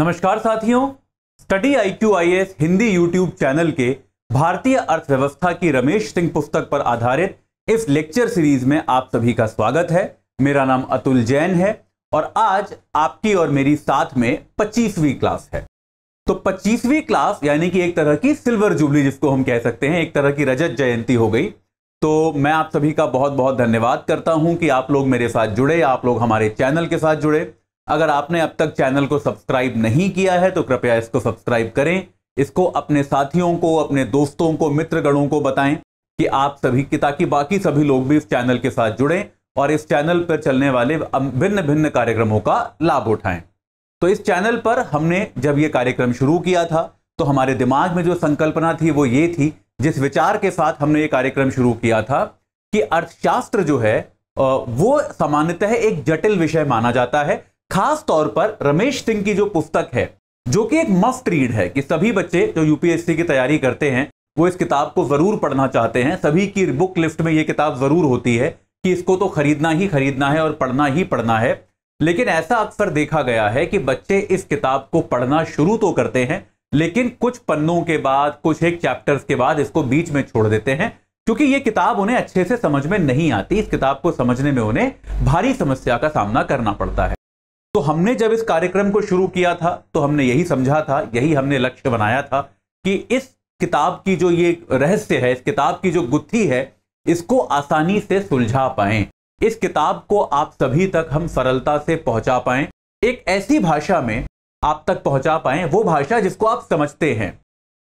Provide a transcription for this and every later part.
नमस्कार साथियों study I Q I S Hindi YouTube channel के भारतीय अर्थव्यवस्था की रमेश सिंह पुस्तक पर आधारित इस लेक्चर सीरीज में आप सभी का स्वागत है मेरा नाम अतुल जैन है और आज आपकी और मेरी साथ में 25वीं क्लास है तो 25वीं क्लास यानी कि एक तरह की सिल्वर जुबली जिसको हम कह सकते हैं एक तरह की रजत जयंती हो गई तो मैं आप सभी का बहुत बहुत धन्यवाद करता हूं कि आप लोग मेरे साथ जुड़े आप लोग हमारे चैनल के साथ जुड़े अगर आपने अब तक चैनल को सब्सक्राइब नहीं किया है तो कृपया इसको सब्सक्राइब करें इसको अपने साथियों को अपने दोस्तों को मित्रगणों को बताएं कि आप सभी की ताकि बाकी सभी लोग भी इस चैनल के साथ जुड़ें और इस चैनल पर चलने वाले भिन्न भिन्न कार्यक्रमों का लाभ उठाएं तो इस चैनल पर हमने जब ये कार्यक्रम शुरू किया था तो हमारे दिमाग में जो संकल्पना थी वो ये थी जिस विचार के साथ हमने ये कार्यक्रम शुरू किया था कि अर्थशास्त्र जो है वो सामान्यतः एक जटिल विषय माना जाता है खास तौर पर रमेश सिंह की जो पुस्तक है जो कि एक मस्ट रीड है कि सभी बच्चे जो यूपीएससी की तैयारी करते हैं वो इस किताब को ज़रूर पढ़ना चाहते हैं सभी की बुक लिस्ट में ये किताब ज़रूर होती है कि इसको तो खरीदना ही खरीदना है और पढ़ना ही पढ़ना है लेकिन ऐसा अक्सर देखा गया है कि बच्चे इस किताब को पढ़ना शुरू तो करते हैं लेकिन कुछ पन्नों के बाद कुछ एक चैप्टर्स के बाद इसको बीच में छोड़ देते हैं क्योंकि ये किताब उन्हें अच्छे से समझ में नहीं आती इस किताब को समझने में उन्हें भारी समस्या का सामना करना पड़ता है तो हमने जब इस कार्यक्रम को शुरू किया था तो हमने यही समझा था यही हमने लक्ष्य बनाया था कि इस किताब की जो ये रहस्य है इस किताब की जो गुत्थी है इसको आसानी से सुलझा पाएं इस किताब को आप सभी तक हम सरलता से पहुंचा पाए एक ऐसी भाषा में आप तक पहुंचा पाए वो भाषा जिसको आप समझते हैं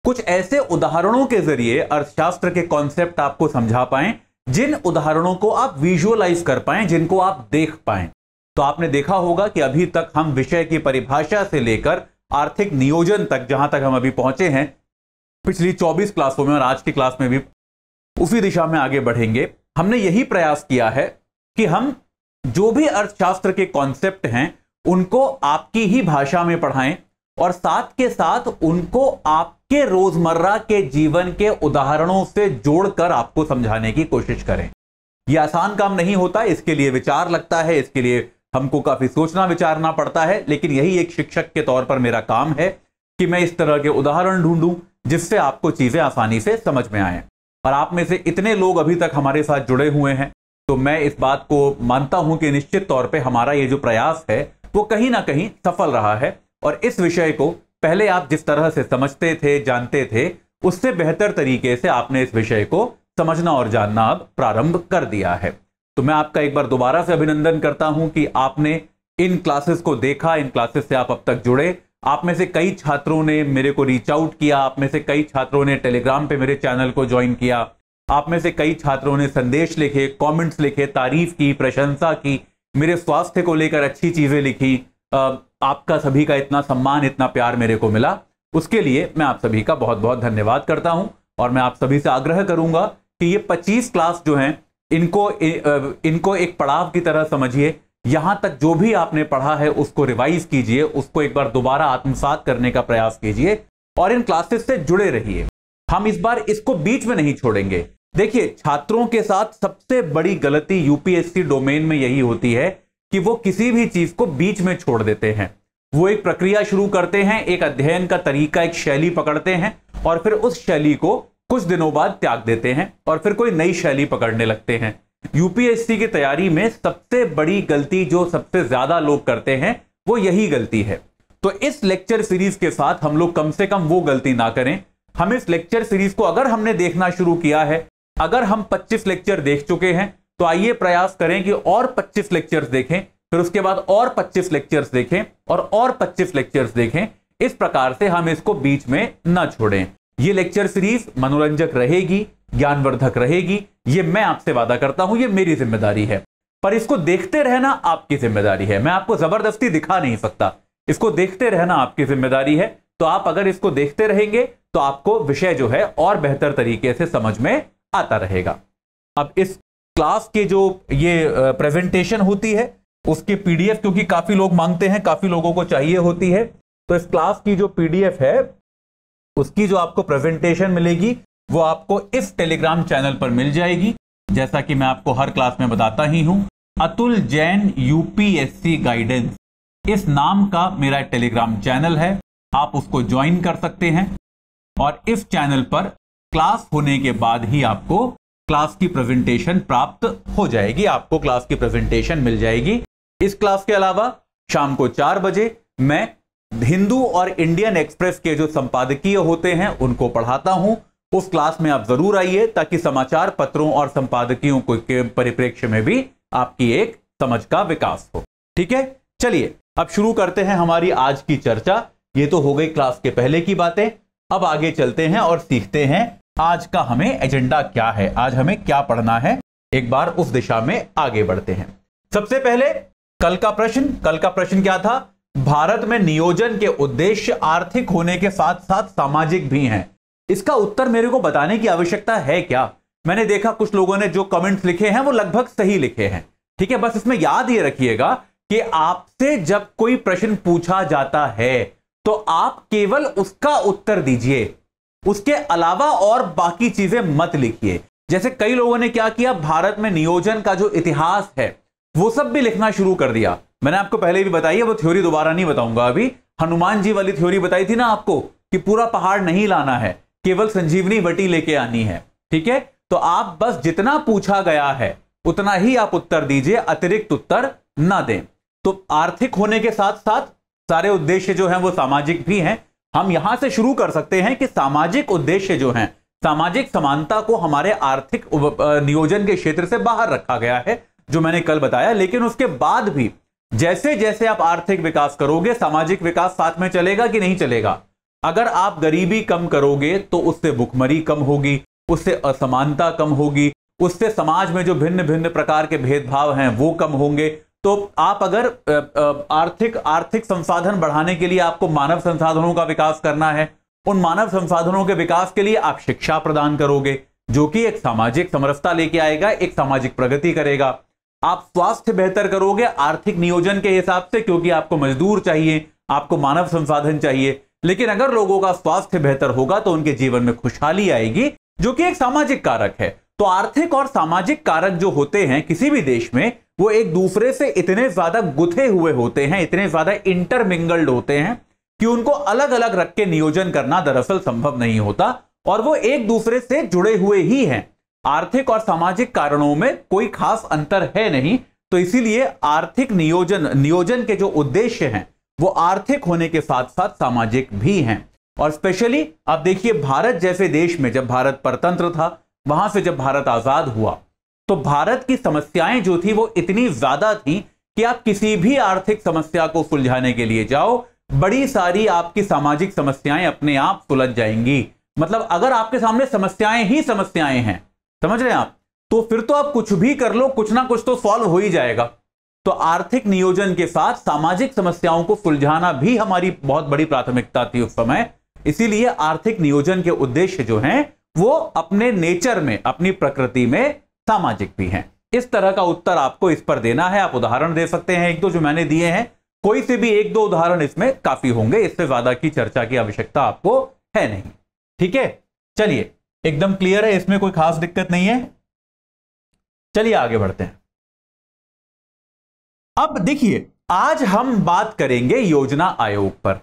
कुछ ऐसे उदाहरणों के जरिए अर्थशास्त्र के कॉन्सेप्ट आपको समझा पाएं जिन उदाहरणों को आप विजुअलाइज कर पाएं जिनको आप देख पाएं तो आपने देखा होगा कि अभी तक हम विषय की परिभाषा से लेकर आर्थिक नियोजन तक जहां तक हम अभी पहुंचे हैं पिछली 24 क्लासों में और आज की क्लास में भी उसी दिशा में आगे बढ़ेंगे हमने यही प्रयास किया है कि हम जो भी अर्थशास्त्र के कॉन्सेप्ट हैं उनको आपकी ही भाषा में पढ़ाएं और साथ के साथ उनको आपके रोजमर्रा के जीवन के उदाहरणों से जोड़कर आपको समझाने की कोशिश करें यह आसान काम नहीं होता इसके लिए विचार लगता है इसके लिए हमको काफी सोचना विचारना पड़ता है लेकिन यही एक शिक्षक के तौर पर मेरा काम है कि मैं इस तरह के उदाहरण ढूंढूं जिससे आपको चीजें आसानी से समझ में आए और आप में से इतने लोग अभी तक हमारे साथ जुड़े हुए हैं तो मैं इस बात को मानता हूं कि निश्चित तौर पर हमारा ये जो प्रयास है वो कहीं ना कहीं सफल रहा है और इस विषय को पहले आप जिस तरह से समझते थे जानते थे उससे बेहतर तरीके से आपने इस विषय को समझना और जानना अब प्रारंभ कर दिया है तो मैं आपका एक बार दोबारा से अभिनंदन करता हूं कि आपने इन क्लासेस को देखा इन क्लासेस से आप अब तक जुड़े आप में से कई छात्रों ने मेरे को रीच आउट किया आप में से कई छात्रों ने टेलीग्राम पे मेरे चैनल को ज्वाइन किया आप में से कई छात्रों ने संदेश लिखे कमेंट्स लिखे तारीफ की प्रशंसा की मेरे स्वास्थ्य को लेकर अच्छी चीज़ें लिखी आपका सभी का इतना सम्मान इतना प्यार मेरे को मिला उसके लिए मैं आप सभी का बहुत बहुत धन्यवाद करता हूँ और मैं आप सभी से आग्रह करूंगा कि ये पच्चीस क्लास जो है इनको इनको एक पड़ाव की तरह समझिए यहां तक जो भी आपने पढ़ा है उसको रिवाइज कीजिए उसको एक बार दोबारा आत्मसात करने का प्रयास कीजिए और इन क्लासेस से जुड़े रहिए हम इस बार इसको बीच में नहीं छोड़ेंगे देखिए छात्रों के साथ सबसे बड़ी गलती यूपीएससी डोमेन में यही होती है कि वो किसी भी चीज को बीच में छोड़ देते हैं वो एक प्रक्रिया शुरू करते हैं एक अध्ययन का तरीका एक शैली पकड़ते हैं और फिर उस शैली को कुछ दिनों बाद त्याग देते हैं और फिर कोई नई शैली पकड़ने लगते हैं यूपीएससी की तैयारी में सबसे बड़ी गलती जो सबसे ज्यादा लोग करते हैं वो यही गलती है तो इस लेक्चर सीरीज के साथ हम लोग कम से कम वो गलती ना करें हम इस लेक्चर सीरीज को अगर हमने देखना शुरू किया है अगर हम 25 लेक्चर देख चुके हैं तो आइए प्रयास करें कि और 25 लेक्चर्स देखें फिर उसके बाद और 25 लेक्चर्स देखें और और 25 लेक्चर्स देखें इस प्रकार से हम इसको बीच में ना छोड़ें ये लेक्चर सीरीज मनोरंजक रहेगी ज्ञानवर्धक रहेगी ये मैं आपसे वादा करता हूं ये मेरी जिम्मेदारी है पर इसको देखते रहना आपकी जिम्मेदारी है मैं आपको जबरदस्ती दिखा नहीं सकता इसको देखते रहना आपकी जिम्मेदारी है तो आप अगर इसको देखते रहेंगे तो आपको विषय जो है और बेहतर तरीके से समझ में आता रहेगा अब इस क्लास के जो ये प्रेजेंटेशन होती है उसकी पीडीएफ क्योंकि काफी लोग मांगते हैं काफी लोगों को चाहिए होती है तो इस क्लास की जो पीडीएफ है उसकी जो आपको प्रेजेंटेशन मिलेगी वो आपको इस टेलीग्राम चैनल पर मिल जाएगी जैसा कि मैं आपको हर क्लास में बताता ही हूं अतुल जैन यूपीएससी गाइडेंस इस नाम का मेरा टेलीग्राम चैनल है आप उसको ज्वाइन कर सकते हैं और इस चैनल पर क्लास होने के बाद ही आपको क्लास की प्रेजेंटेशन प्राप्त हो जाएगी आपको क्लास की प्रेजेंटेशन मिल जाएगी इस क्लास के अलावा शाम को चार बजे मैं हिंदू और इंडियन एक्सप्रेस के जो संपादकीय होते हैं उनको पढ़ाता हूं उस क्लास में आप जरूर आइए ताकि समाचार पत्रों और संपादकीयों को के परिप्रेक्ष्य में भी आपकी एक समझ का विकास हो ठीक है चलिए अब शुरू करते हैं हमारी आज की चर्चा ये तो हो गई क्लास के पहले की बातें अब आगे चलते हैं और सीखते हैं आज का हमें एजेंडा क्या है आज हमें क्या पढ़ना है एक बार उस दिशा में आगे बढ़ते हैं सबसे पहले कल का प्रश्न कल का प्रश्न क्या था भारत में नियोजन के उद्देश्य आर्थिक होने के साथ साथ सामाजिक भी हैं इसका उत्तर मेरे को बताने की आवश्यकता है क्या मैंने देखा कुछ लोगों ने जो कमेंट्स लिखे हैं वो लगभग सही लिखे हैं ठीक है बस इसमें याद ये रखिएगा कि आपसे जब कोई प्रश्न पूछा जाता है तो आप केवल उसका उत्तर दीजिए उसके अलावा और बाकी चीजें मत लिखिए जैसे कई लोगों ने क्या किया भारत में नियोजन का जो इतिहास है वो सब भी लिखना शुरू कर दिया मैंने आपको पहले भी बताई है वो थ्योरी दोबारा नहीं बताऊंगा अभी हनुमान जी वाली थ्योरी बताई थी ना आपको कि पूरा पहाड़ नहीं लाना है केवल संजीवनी वटी लेके आनी है ठीक है तो आप बस जितना पूछा गया है उतना ही आप उत्तर दीजिए अतिरिक्त उत्तर ना दें तो आर्थिक होने के साथ साथ सारे उद्देश्य जो है वो सामाजिक भी हैं हम यहां से शुरू कर सकते हैं कि सामाजिक उद्देश्य जो है सामाजिक समानता को हमारे आर्थिक नियोजन के क्षेत्र से बाहर रखा गया है जो मैंने कल बताया लेकिन उसके बाद भी जैसे जैसे आप आर्थिक विकास करोगे सामाजिक विकास साथ में चलेगा कि नहीं चलेगा अगर आप गरीबी कम करोगे तो उससे भुखमरी कम होगी उससे असमानता कम होगी उससे समाज में जो भिन्न भिन्न प्रकार के भेदभाव हैं वो कम होंगे तो आप अगर आर्थिक आर्थिक संसाधन बढ़ाने के लिए आपको मानव संसाधनों का विकास करना है उन मानव संसाधनों के विकास के लिए आप शिक्षा प्रदान करोगे जो कि एक सामाजिक समरसता लेके आएगा एक सामाजिक प्रगति करेगा आप स्वास्थ्य बेहतर करोगे आर्थिक नियोजन के हिसाब से क्योंकि आपको मजदूर चाहिए आपको मानव संसाधन चाहिए लेकिन अगर लोगों का स्वास्थ्य बेहतर होगा तो उनके जीवन में खुशहाली आएगी जो कि एक सामाजिक कारक है तो आर्थिक और सामाजिक कारक जो होते हैं किसी भी देश में वो एक दूसरे से इतने ज्यादा गुथे हुए होते हैं इतने ज्यादा इंटरमिंगल्ड होते हैं कि उनको अलग अलग रख के नियोजन करना दरअसल संभव नहीं होता और वो एक दूसरे से जुड़े हुए ही हैं आर्थिक और सामाजिक कारणों में कोई खास अंतर है नहीं तो इसीलिए आर्थिक नियोजन नियोजन के जो उद्देश्य हैं वो आर्थिक होने के साथ साथ सामाजिक भी हैं और स्पेशली आप देखिए भारत जैसे देश में जब भारत परतंत्र था वहां से जब भारत आजाद हुआ तो भारत की समस्याएं जो थी वो इतनी ज्यादा थी कि आप किसी भी आर्थिक समस्या को सुलझाने के लिए जाओ बड़ी सारी आपकी सामाजिक समस्याएं अपने आप सुलझ जाएंगी मतलब अगर आपके सामने समस्याएं ही समस्याएं हैं समझ रहे हैं आप तो फिर तो आप कुछ भी कर लो कुछ ना कुछ तो सॉल्व हो ही जाएगा तो आर्थिक नियोजन के साथ सामाजिक समस्याओं को सुलझाना भी हमारी बहुत बड़ी प्राथमिकता थी उस समय इसीलिए आर्थिक नियोजन के उद्देश्य जो हैं वो अपने नेचर में अपनी प्रकृति में सामाजिक भी हैं इस तरह का उत्तर आपको इस पर देना है आप उदाहरण दे सकते हैं एक दो जो मैंने दिए हैं कोई से भी एक दो उदाहरण इसमें काफी होंगे इससे ज्यादा की चर्चा की आवश्यकता आपको है नहीं ठीक है चलिए एकदम क्लियर है इसमें कोई खास दिक्कत नहीं है चलिए आगे बढ़ते हैं अब देखिए आज हम बात करेंगे योजना आयोग पर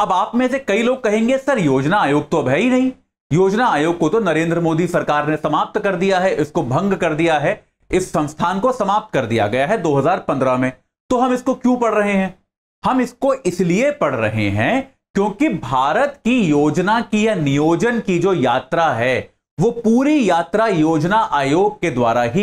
अब आप में से कई लोग कहेंगे सर योजना आयोग तो अब है ही नहीं योजना आयोग को तो नरेंद्र मोदी सरकार ने समाप्त कर दिया है इसको भंग कर दिया है इस संस्थान को समाप्त कर दिया गया है 2015 में तो हम इसको क्यों पढ़ रहे हैं हम इसको इसलिए पढ़ रहे हैं क्योंकि भारत की योजना की या नियोजन की जो यात्रा है वो पूरी यात्रा योजना आयोग के द्वारा ही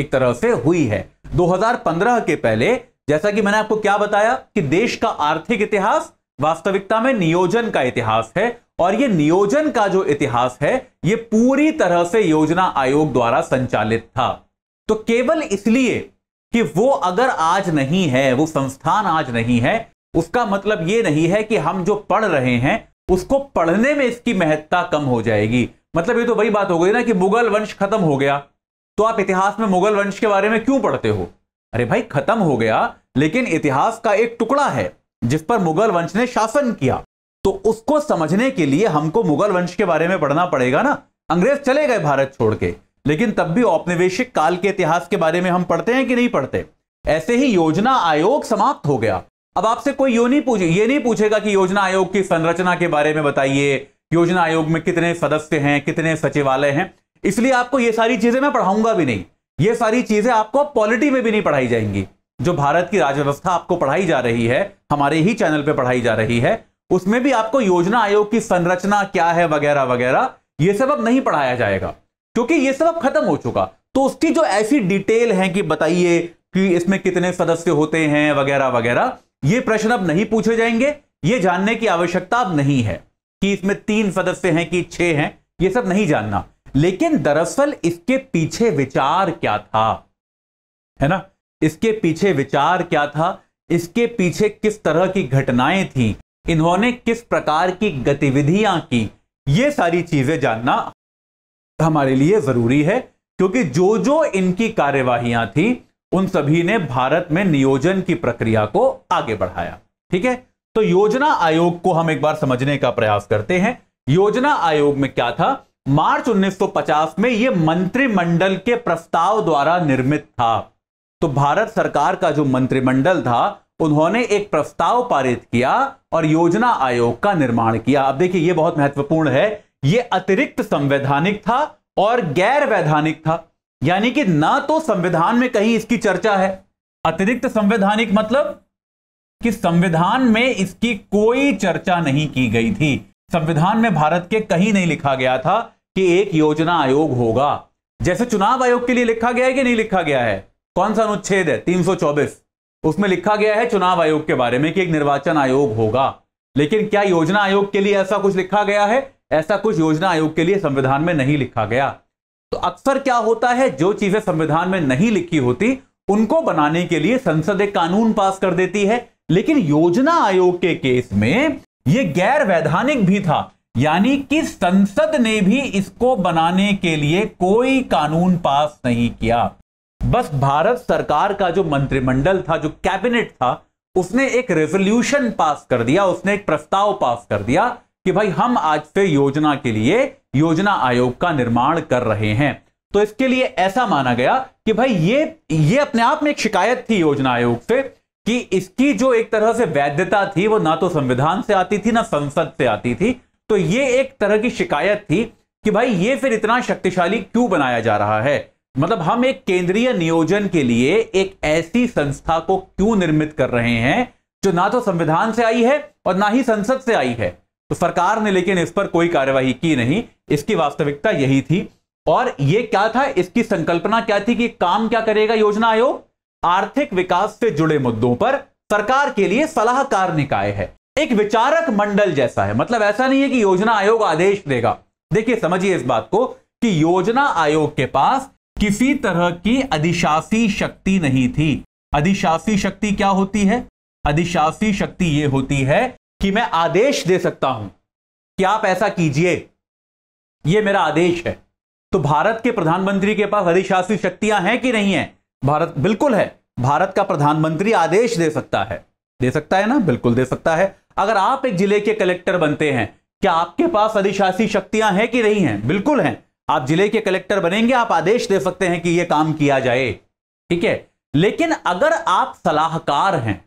एक तरह से हुई है 2015 के पहले जैसा कि मैंने आपको क्या बताया कि देश का आर्थिक इतिहास वास्तविकता में नियोजन का इतिहास है और ये नियोजन का जो इतिहास है ये पूरी तरह से योजना आयोग द्वारा संचालित था तो केवल इसलिए कि वो अगर आज नहीं है वो संस्थान आज नहीं है उसका मतलब ये नहीं है कि हम जो पढ़ रहे हैं उसको पढ़ने में इसकी महत्ता कम हो जाएगी मतलब ये तो वही बात हो गई ना कि मुगल वंश खत्म हो गया तो आप इतिहास में मुगल वंश के बारे में क्यों पढ़ते हो अरे भाई खत्म हो गया लेकिन इतिहास का एक टुकड़ा है जिस पर मुगल वंश ने शासन किया तो उसको समझने के लिए हमको मुगल वंश के बारे में पढ़ना पड़ेगा ना अंग्रेज चले गए भारत छोड़ के लेकिन तब भी औपनिवेशिक काल के इतिहास के बारे में हम पढ़ते हैं कि नहीं पढ़ते ऐसे ही योजना आयोग समाप्त हो गया अब आपसे कोई यो नहीं पूछे ये नहीं पूछेगा कि योजना आयोग की संरचना के बारे में बताइए योजना आयोग में कितने सदस्य हैं कितने सचिवालय हैं इसलिए आपको ये सारी चीजें मैं पढ़ाऊंगा भी नहीं ये सारी चीजें आपको पॉलिटी में भी नहीं पढ़ाई जाएंगी जो भारत की राजव्यवस्था आपको पढ़ाई जा रही है हमारे ही चैनल पर पढ़ाई जा रही है उसमें भी आपको योजना आयोग की संरचना क्या है वगैरह वगैरह ये सब अब नहीं पढ़ाया जाएगा क्योंकि ये सब अब खत्म हो चुका तो उसकी जो ऐसी डिटेल है कि बताइए कि इसमें कितने सदस्य होते हैं वगैरह वगैरह ये प्रश्न अब नहीं पूछे जाएंगे ये जानने की आवश्यकता अब नहीं है कि इसमें तीन सदस्य हैं कि छह हैं ये सब नहीं जानना लेकिन दरअसल इसके पीछे विचार क्या था है ना इसके पीछे विचार क्या था इसके पीछे किस तरह की घटनाएं थी इन्होंने किस प्रकार की गतिविधियां की ये सारी चीजें जानना हमारे लिए जरूरी है क्योंकि जो जो इनकी कार्यवाहियां थी उन सभी ने भारत में नियोजन की प्रक्रिया को आगे बढ़ाया ठीक है तो योजना आयोग को हम एक बार समझने का प्रयास करते हैं योजना आयोग में क्या था मार्च 1950 में यह मंत्रिमंडल के प्रस्ताव द्वारा निर्मित था तो भारत सरकार का जो मंत्रिमंडल था उन्होंने एक प्रस्ताव पारित किया और योजना आयोग का निर्माण किया अब देखिए यह बहुत महत्वपूर्ण है यह अतिरिक्त संवैधानिक था और गैर वैधानिक था यानी कि ना तो संविधान में कहीं इसकी चर्चा है अतिरिक्त संवैधानिक मतलब कि संविधान में इसकी कोई चर्चा नहीं की गई थी संविधान में भारत के कहीं नहीं लिखा गया था कि एक योजना आयोग होगा जैसे चुनाव आयोग के लिए लिखा गया है कि नहीं लिखा गया है कौन सा अनुच्छेद है 324 उसमें लिखा गया है चुनाव आयोग के बारे में कि एक निर्वाचन आयोग होगा लेकिन क्या योजना आयोग के लिए ऐसा कुछ लिखा गया है ऐसा कुछ योजना आयोग के लिए संविधान में नहीं लिखा गया तो अक्सर क्या होता है जो चीजें संविधान में नहीं लिखी होती उनको बनाने के लिए संसद एक कानून पास कर देती है लेकिन योजना आयोग के केस में यह गैर वैधानिक भी था यानी कि संसद ने भी इसको बनाने के लिए कोई कानून पास नहीं किया बस भारत सरकार का जो मंत्रिमंडल था जो कैबिनेट था उसने एक रेजोल्यूशन पास कर दिया उसने एक प्रस्ताव पास कर दिया कि भाई हम आज से योजना के लिए योजना आयोग का निर्माण कर रहे हैं तो इसके लिए ऐसा माना गया कि भाई ये ये अपने आप में एक शिकायत थी योजना आयोग से कि इसकी जो एक तरह से वैधता थी वो ना तो संविधान से आती थी ना संसद से आती थी तो ये एक तरह की शिकायत थी कि भाई ये फिर इतना शक्तिशाली क्यों बनाया जा रहा है मतलब हम एक केंद्रीय नियोजन के लिए एक ऐसी संस्था को क्यों निर्मित कर रहे हैं जो ना तो संविधान से आई है और ना ही संसद से आई है तो सरकार ने लेकिन इस पर कोई कार्यवाही की नहीं इसकी वास्तविकता यही थी और यह क्या था इसकी संकल्पना क्या थी कि काम क्या करेगा योजना आयोग आर्थिक विकास से जुड़े मुद्दों पर सरकार के लिए सलाहकार निकाय है एक विचारक मंडल जैसा है मतलब ऐसा नहीं है कि योजना आयोग आदेश देगा देखिए समझिए इस बात को कि योजना आयोग के पास किसी तरह की अधिशासी शक्ति नहीं थी अधिशासी शक्ति क्या होती है अधिशासी शक्ति यह होती है कि मैं आदेश दे सकता हूं कि आप ऐसा कीजिए यह मेरा आदेश है तो भारत के प्रधानमंत्री के पास अधिशासी शक्तियां हैं कि नहीं है भारत बिल्कुल है भारत का प्रधानमंत्री आदेश दे सकता है दे सकता है ना बिल्कुल दे सकता है अगर आप एक जिले के कलेक्टर बनते हैं क्या आपके पास अधिशासी शक्तियां हैं कि नहीं है बिल्कुल हैं आप जिले के कलेक्टर बनेंगे आप आदेश दे सकते हैं कि यह काम किया जाए ठीक है लेकिन अगर आप सलाहकार हैं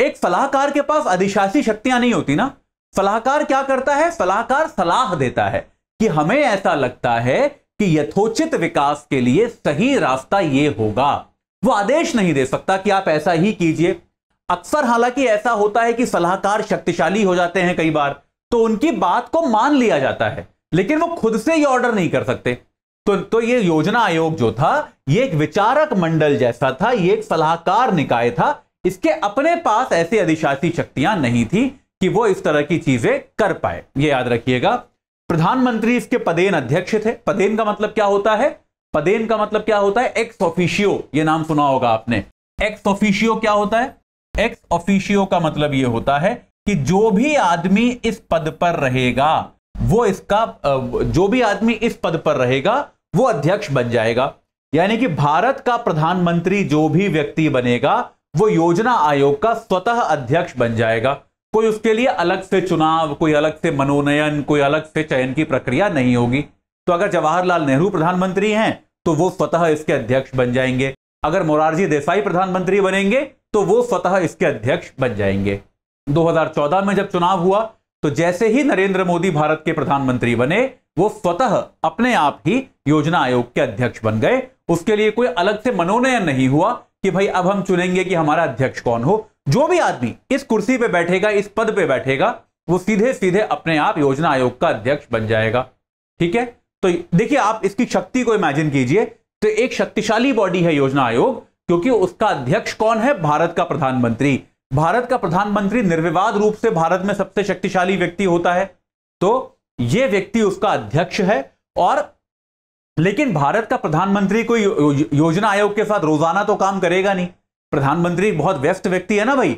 एक सलाहकार के पास अधिशासी शक्तियां नहीं होती ना सलाहकार क्या करता है सलाहकार सलाह देता है कि हमें ऐसा लगता है कि यथोचित विकास के लिए सही रास्ता ये होगा वो आदेश नहीं दे सकता कि आप ऐसा ही कीजिए अक्सर हालांकि ऐसा होता है कि सलाहकार शक्तिशाली हो जाते हैं कई बार तो उनकी बात को मान लिया जाता है लेकिन वो खुद से ये ऑर्डर नहीं कर सकते तो तो ये योजना आयोग जो था ये एक विचारक मंडल जैसा था ये एक सलाहकार निकाय था इसके अपने पास ऐसी अधिशासी शक्तियां नहीं थी कि वो इस तरह की चीजें कर पाए ये याद रखिएगा प्रधानमंत्री इसके पदेन अध्यक्ष थे पदेन का मतलब क्या होता है पदेन का मतलब क्या होता है एक्स ऑफिशियो ये नाम सुना होगा आपने एक्स ऑफिशियो क्या होता है एक्स ऑफिशियो का मतलब ये होता है कि जो भी आदमी इस पद पर रहेगा वो इसका जो भी आदमी इस पद पर रहेगा वो अध्यक्ष बन जाएगा यानी कि भारत का प्रधानमंत्री जो भी व्यक्ति बनेगा वो योजना आयोग का स्वतः अध्यक्ष बन जाएगा कोई उसके लिए अलग से चुनाव कोई अलग से मनोनयन कोई अलग से चयन की प्रक्रिया नहीं होगी तो अगर जवाहरलाल नेहरू प्रधानमंत्री हैं तो वो स्वतः इसके अध्यक्ष बन जाएंगे अगर मोरारजी देसाई प्रधानमंत्री बनेंगे तो वो स्वतः इसके अध्यक्ष बन जाएंगे 2014 में जब चुनाव हुआ तो जैसे ही नरेंद्र मोदी भारत के प्रधानमंत्री बने वो स्वतः अपने आप ही योजना आयोग के अध्यक्ष बन गए उसके लिए कोई अलग से मनोनयन नहीं हुआ कि भाई अब हम चुनेंगे कि हमारा अध्यक्ष कौन हो जो भी आदमी इस कुर्सी पे बैठेगा इस पद पे बैठेगा वो सीधे सीधे अपने आप योजना आयोग का अध्यक्ष बन जाएगा ठीक है तो देखिए आप इसकी शक्ति को इमेजिन कीजिए तो एक शक्तिशाली बॉडी है योजना आयोग क्योंकि उसका अध्यक्ष कौन है भारत का प्रधानमंत्री भारत का प्रधानमंत्री निर्विवाद रूप से भारत में सबसे शक्तिशाली व्यक्ति होता है तो यह व्यक्ति उसका अध्यक्ष है और लेकिन भारत का प्रधानमंत्री कोई योजना आयोग के साथ रोजाना तो काम करेगा नहीं प्रधानमंत्री बहुत व्यस्त व्यक्ति है ना भाई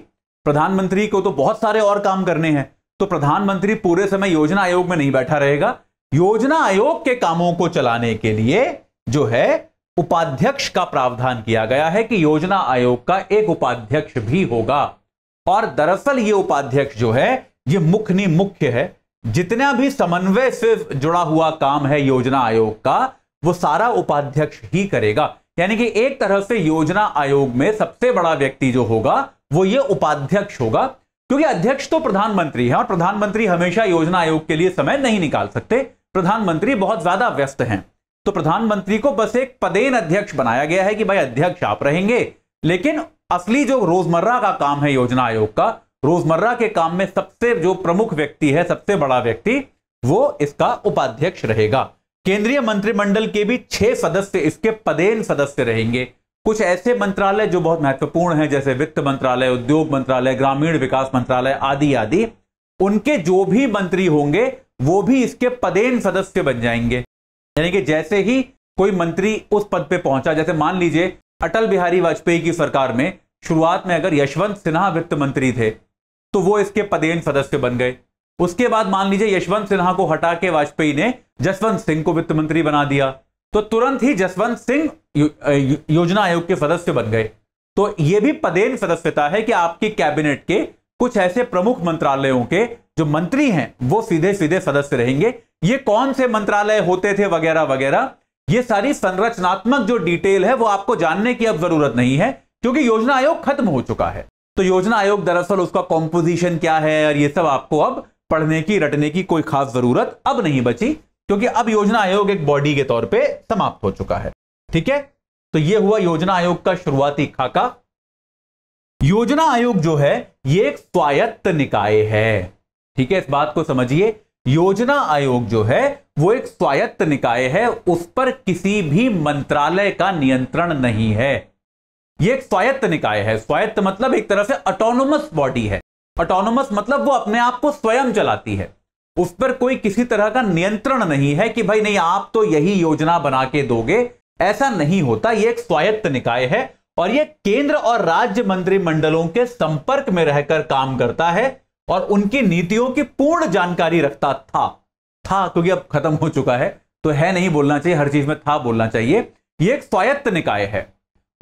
प्रधानमंत्री को तो बहुत सारे और काम करने हैं तो प्रधानमंत्री पूरे समय योजना आयोग में नहीं बैठा रहेगा योजना आयोग के कामों को चलाने के लिए जो है उपाध्यक्ष का प्रावधान किया गया है कि योजना आयोग का एक उपाध्यक्ष भी होगा और दरअसल ये उपाध्यक्ष जो है ये मुख्य मुख्य है जितना भी समन्वय से जुड़ा हुआ काम है योजना आयोग का वो सारा उपाध्यक्ष ही करेगा यानी कि एक तरह से योजना आयोग में सबसे बड़ा व्यक्ति जो होगा वो ये उपाध्यक्ष होगा क्योंकि अध्यक्ष तो प्रधानमंत्री है और प्रधानमंत्री हमेशा योजना आयोग के लिए समय नहीं निकाल सकते प्रधानमंत्री बहुत ज्यादा व्यस्त हैं तो प्रधानमंत्री को बस एक पदेन अध्यक्ष बनाया गया है कि भाई अध्यक्ष आप रहेंगे लेकिन असली जो रोजमर्रा का काम है योजना आयोग का रोजमर्रा के काम में सबसे जो प्रमुख व्यक्ति है सबसे बड़ा व्यक्ति वो इसका उपाध्यक्ष रहेगा केंद्रीय मंत्रिमंडल के भी छह सदस्य इसके पदेन सदस्य रहेंगे कुछ ऐसे मंत्रालय जो बहुत महत्वपूर्ण हैं जैसे वित्त मंत्रालय उद्योग मंत्रालय ग्रामीण विकास मंत्रालय आदि आदि उनके जो भी मंत्री होंगे वो भी इसके पदेन सदस्य बन जाएंगे यानी कि जैसे ही कोई मंत्री उस पद पे पहुंचा जैसे मान लीजिए अटल बिहारी वाजपेयी की सरकार में शुरुआत में अगर यशवंत सिन्हा वित्त मंत्री थे तो वो इसके पदेन सदस्य बन गए उसके बाद मान लीजिए यशवंत सिन्हा को हटा के वाजपेयी ने जसवंत सिंह को वित्त मंत्री बना दिया तो तुरंत ही जसवंत सिंह योजना आयोग के सदस्य बन गए तो यह भी पदेन सदस्यता है कि आपकी कैबिनेट के कुछ ऐसे प्रमुख मंत्रालयों के जो मंत्री हैं वो सीधे सीधे सदस्य रहेंगे ये कौन से मंत्रालय होते थे वगैरह वगैरह ये सारी संरचनात्मक जो डिटेल है वो आपको जानने की अब जरूरत नहीं है क्योंकि योजना आयोग खत्म हो चुका है तो योजना आयोग दरअसल उसका कॉम्पोजिशन क्या है और ये सब आपको अब पढ़ने की रटने की कोई खास जरूरत अब नहीं बची क्योंकि अब योजना आयोग एक बॉडी के तौर पे समाप्त हो चुका है ठीक है तो यह हुआ योजना आयोग का शुरुआती खाका योजना आयोग जो है ये एक स्वायत्त निकाय है ठीक है इस बात को समझिए योजना आयोग जो है वो एक स्वायत्त निकाय है उस पर किसी भी मंत्रालय का नियंत्रण नहीं है ये एक स्वायत्त निकाय है स्वायत्त मतलब एक तरह से ऑटोनोमस बॉडी है ऑटोनोमस मतलब वो अपने आप को स्वयं चलाती है उस पर कोई किसी तरह का नियंत्रण नहीं है कि भाई नहीं आप तो यही योजना बना के दोगे ऐसा नहीं होता ये एक स्वायत्त निकाय है और ये केंद्र और राज्य मंत्रिमंडलों के संपर्क में रहकर काम करता है और उनकी नीतियों की पूर्ण जानकारी रखता था था क्योंकि अब खत्म हो चुका है तो है नहीं बोलना चाहिए हर चीज में था बोलना चाहिए यह एक स्वायत्त निकाय है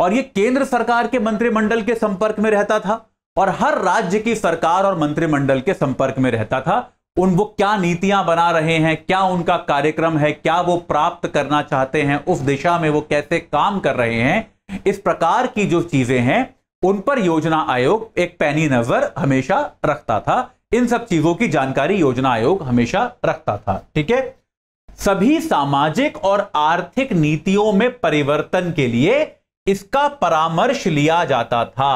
और यह केंद्र सरकार के मंत्रिमंडल के संपर्क में रहता था और हर राज्य की सरकार और मंत्रिमंडल के संपर्क में रहता था उन वो क्या नीतियां बना रहे हैं क्या उनका कार्यक्रम है क्या वो प्राप्त करना चाहते हैं उस दिशा में वो कैसे काम कर रहे हैं इस प्रकार की जो चीजें हैं उन पर योजना आयोग एक पैनी नजर हमेशा रखता था इन सब चीजों की जानकारी योजना आयोग हमेशा रखता था ठीक है सभी सामाजिक और आर्थिक नीतियों में परिवर्तन के लिए इसका परामर्श लिया जाता था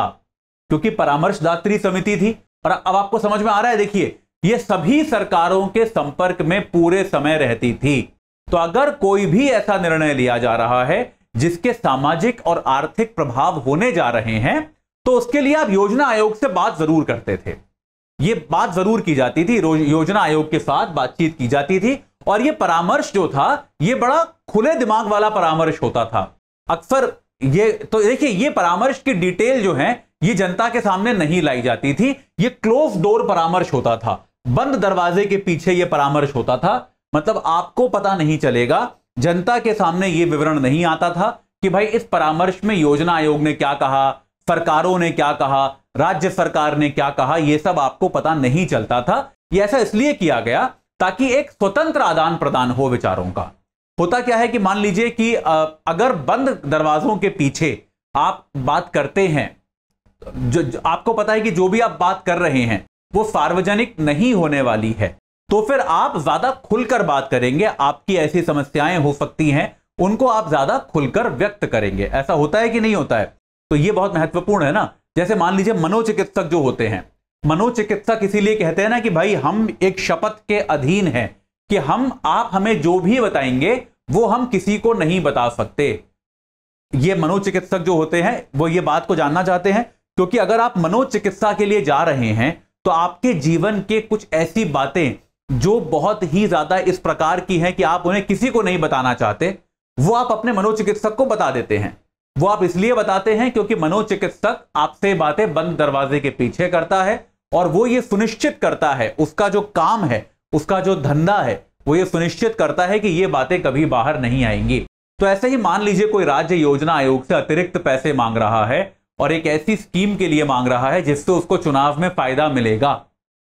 क्योंकि परामर्शदात्री समिति थी और अब आपको समझ में आ रहा है देखिए ये सभी सरकारों के संपर्क में पूरे समय रहती थी तो अगर कोई भी ऐसा निर्णय लिया जा रहा है जिसके सामाजिक और आर्थिक प्रभाव होने जा रहे हैं तो उसके लिए आप योजना आयोग से बात जरूर करते थे ये बात जरूर की जाती थी योजना आयोग के साथ बातचीत की जाती थी और ये परामर्श जो था ये बड़ा खुले दिमाग वाला परामर्श होता था अक्सर ये तो देखिए ये परामर्श की डिटेल जो है ये जनता के सामने नहीं लाई जाती थी ये क्लोज डोर परामर्श होता था बंद दरवाजे के पीछे ये परामर्श होता था मतलब आपको पता नहीं चलेगा जनता के सामने ये विवरण नहीं आता था कि भाई इस परामर्श में योजना आयोग ने क्या कहा सरकारों ने क्या कहा राज्य सरकार ने क्या कहा यह सब आपको पता नहीं चलता था यह ऐसा इसलिए किया गया ताकि एक स्वतंत्र आदान प्रदान हो विचारों का होता क्या है कि मान लीजिए कि अगर बंद दरवाजों के पीछे आप बात करते हैं जो, जो आपको पता है कि जो भी आप बात कर रहे हैं वो सार्वजनिक नहीं होने वाली है तो फिर आप ज्यादा खुलकर बात करेंगे आपकी ऐसी समस्याएं हो सकती हैं उनको आप ज्यादा खुलकर व्यक्त करेंगे ऐसा होता है कि नहीं होता है तो ये बहुत महत्वपूर्ण है ना जैसे मान लीजिए मनोचिकित्सक जो होते हैं मनोचिकित्सक इसीलिए कहते हैं ना कि भाई हम एक शपथ के अधीन है कि हम आप हमें जो भी बताएंगे वो हम किसी को नहीं बता सकते ये मनोचिकित्सक जो होते हैं वो ये बात को जानना चाहते हैं क्योंकि अगर आप मनोचिकित्सा के लिए जा रहे हैं तो आपके जीवन के कुछ ऐसी बातें जो बहुत ही ज्यादा इस प्रकार की हैं कि आप उन्हें किसी को नहीं बताना चाहते वो आप अपने मनोचिकित्सक को बता देते हैं वो आप इसलिए बताते हैं क्योंकि मनोचिकित्सक आपसे बातें बंद दरवाजे के पीछे करता है और वो ये सुनिश्चित करता है उसका जो काम है उसका जो धंधा है वो ये सुनिश्चित करता है कि ये बातें कभी बाहर नहीं आएंगी तो ऐसे ही मान लीजिए कोई राज्य योजना आयोग से अतिरिक्त पैसे मांग रहा है और एक ऐसी स्कीम के लिए मांग रहा है जिससे उसको चुनाव में फायदा मिलेगा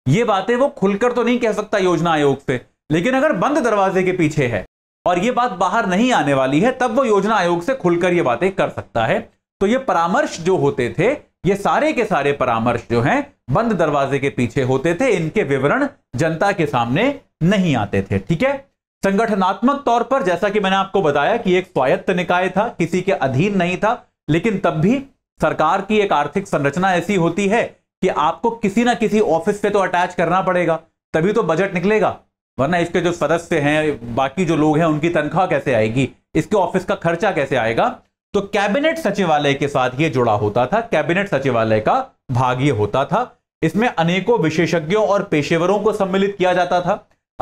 ये बातें वो खुलकर तो नहीं कह सकता योजना आयोग से लेकिन अगर बंद दरवाजे के पीछे है और ये बात बाहर नहीं आने वाली है तब वो योजना आयोग से खुलकर ये बातें कर सकता है तो ये परामर्श जो होते थे ये सारे के सारे परामर्श जो हैं बंद दरवाजे के पीछे होते थे इनके विवरण जनता के सामने नहीं आते थे ठीक है संगठनात्मक तौर पर जैसा कि मैंने आपको बताया कि एक स्वायत्त निकाय था किसी के अधीन नहीं था लेकिन तब भी सरकार की एक आर्थिक संरचना ऐसी होती है कि आपको किसी ना किसी ऑफिस से तो अटैच करना पड़ेगा तभी तो बजट निकलेगा वरना इसके जो सदस्य हैं बाकी जो लोग हैं उनकी तनख्वाह कैसे आएगी इसके ऑफिस का खर्चा कैसे आएगा तो कैबिनेट सचिवालय के साथ ये जुड़ा होता था कैबिनेट सचिवालय का भाग ये होता था इसमें अनेकों विशेषज्ञों और पेशेवरों को सम्मिलित किया जाता था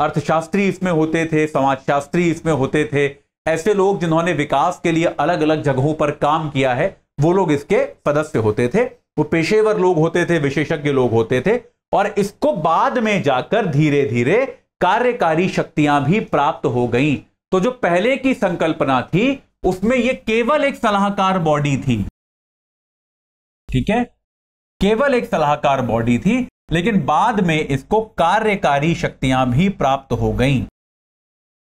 अर्थशास्त्री इसमें होते थे समाजशास्त्री इसमें होते थे ऐसे लोग जिन्होंने विकास के लिए अलग अलग जगहों पर काम किया है वो लोग इसके सदस्य होते थे वो पेशेवर लोग होते थे विशेषज्ञ लोग होते थे और इसको बाद में जाकर धीरे धीरे कार्यकारी शक्तियां भी प्राप्त हो गई तो जो पहले की संकल्पना थी उसमें यह केवल एक सलाहकार बॉडी थी ठीक है केवल एक सलाहकार बॉडी थी लेकिन बाद में इसको कार्यकारी शक्तियां भी प्राप्त हो गई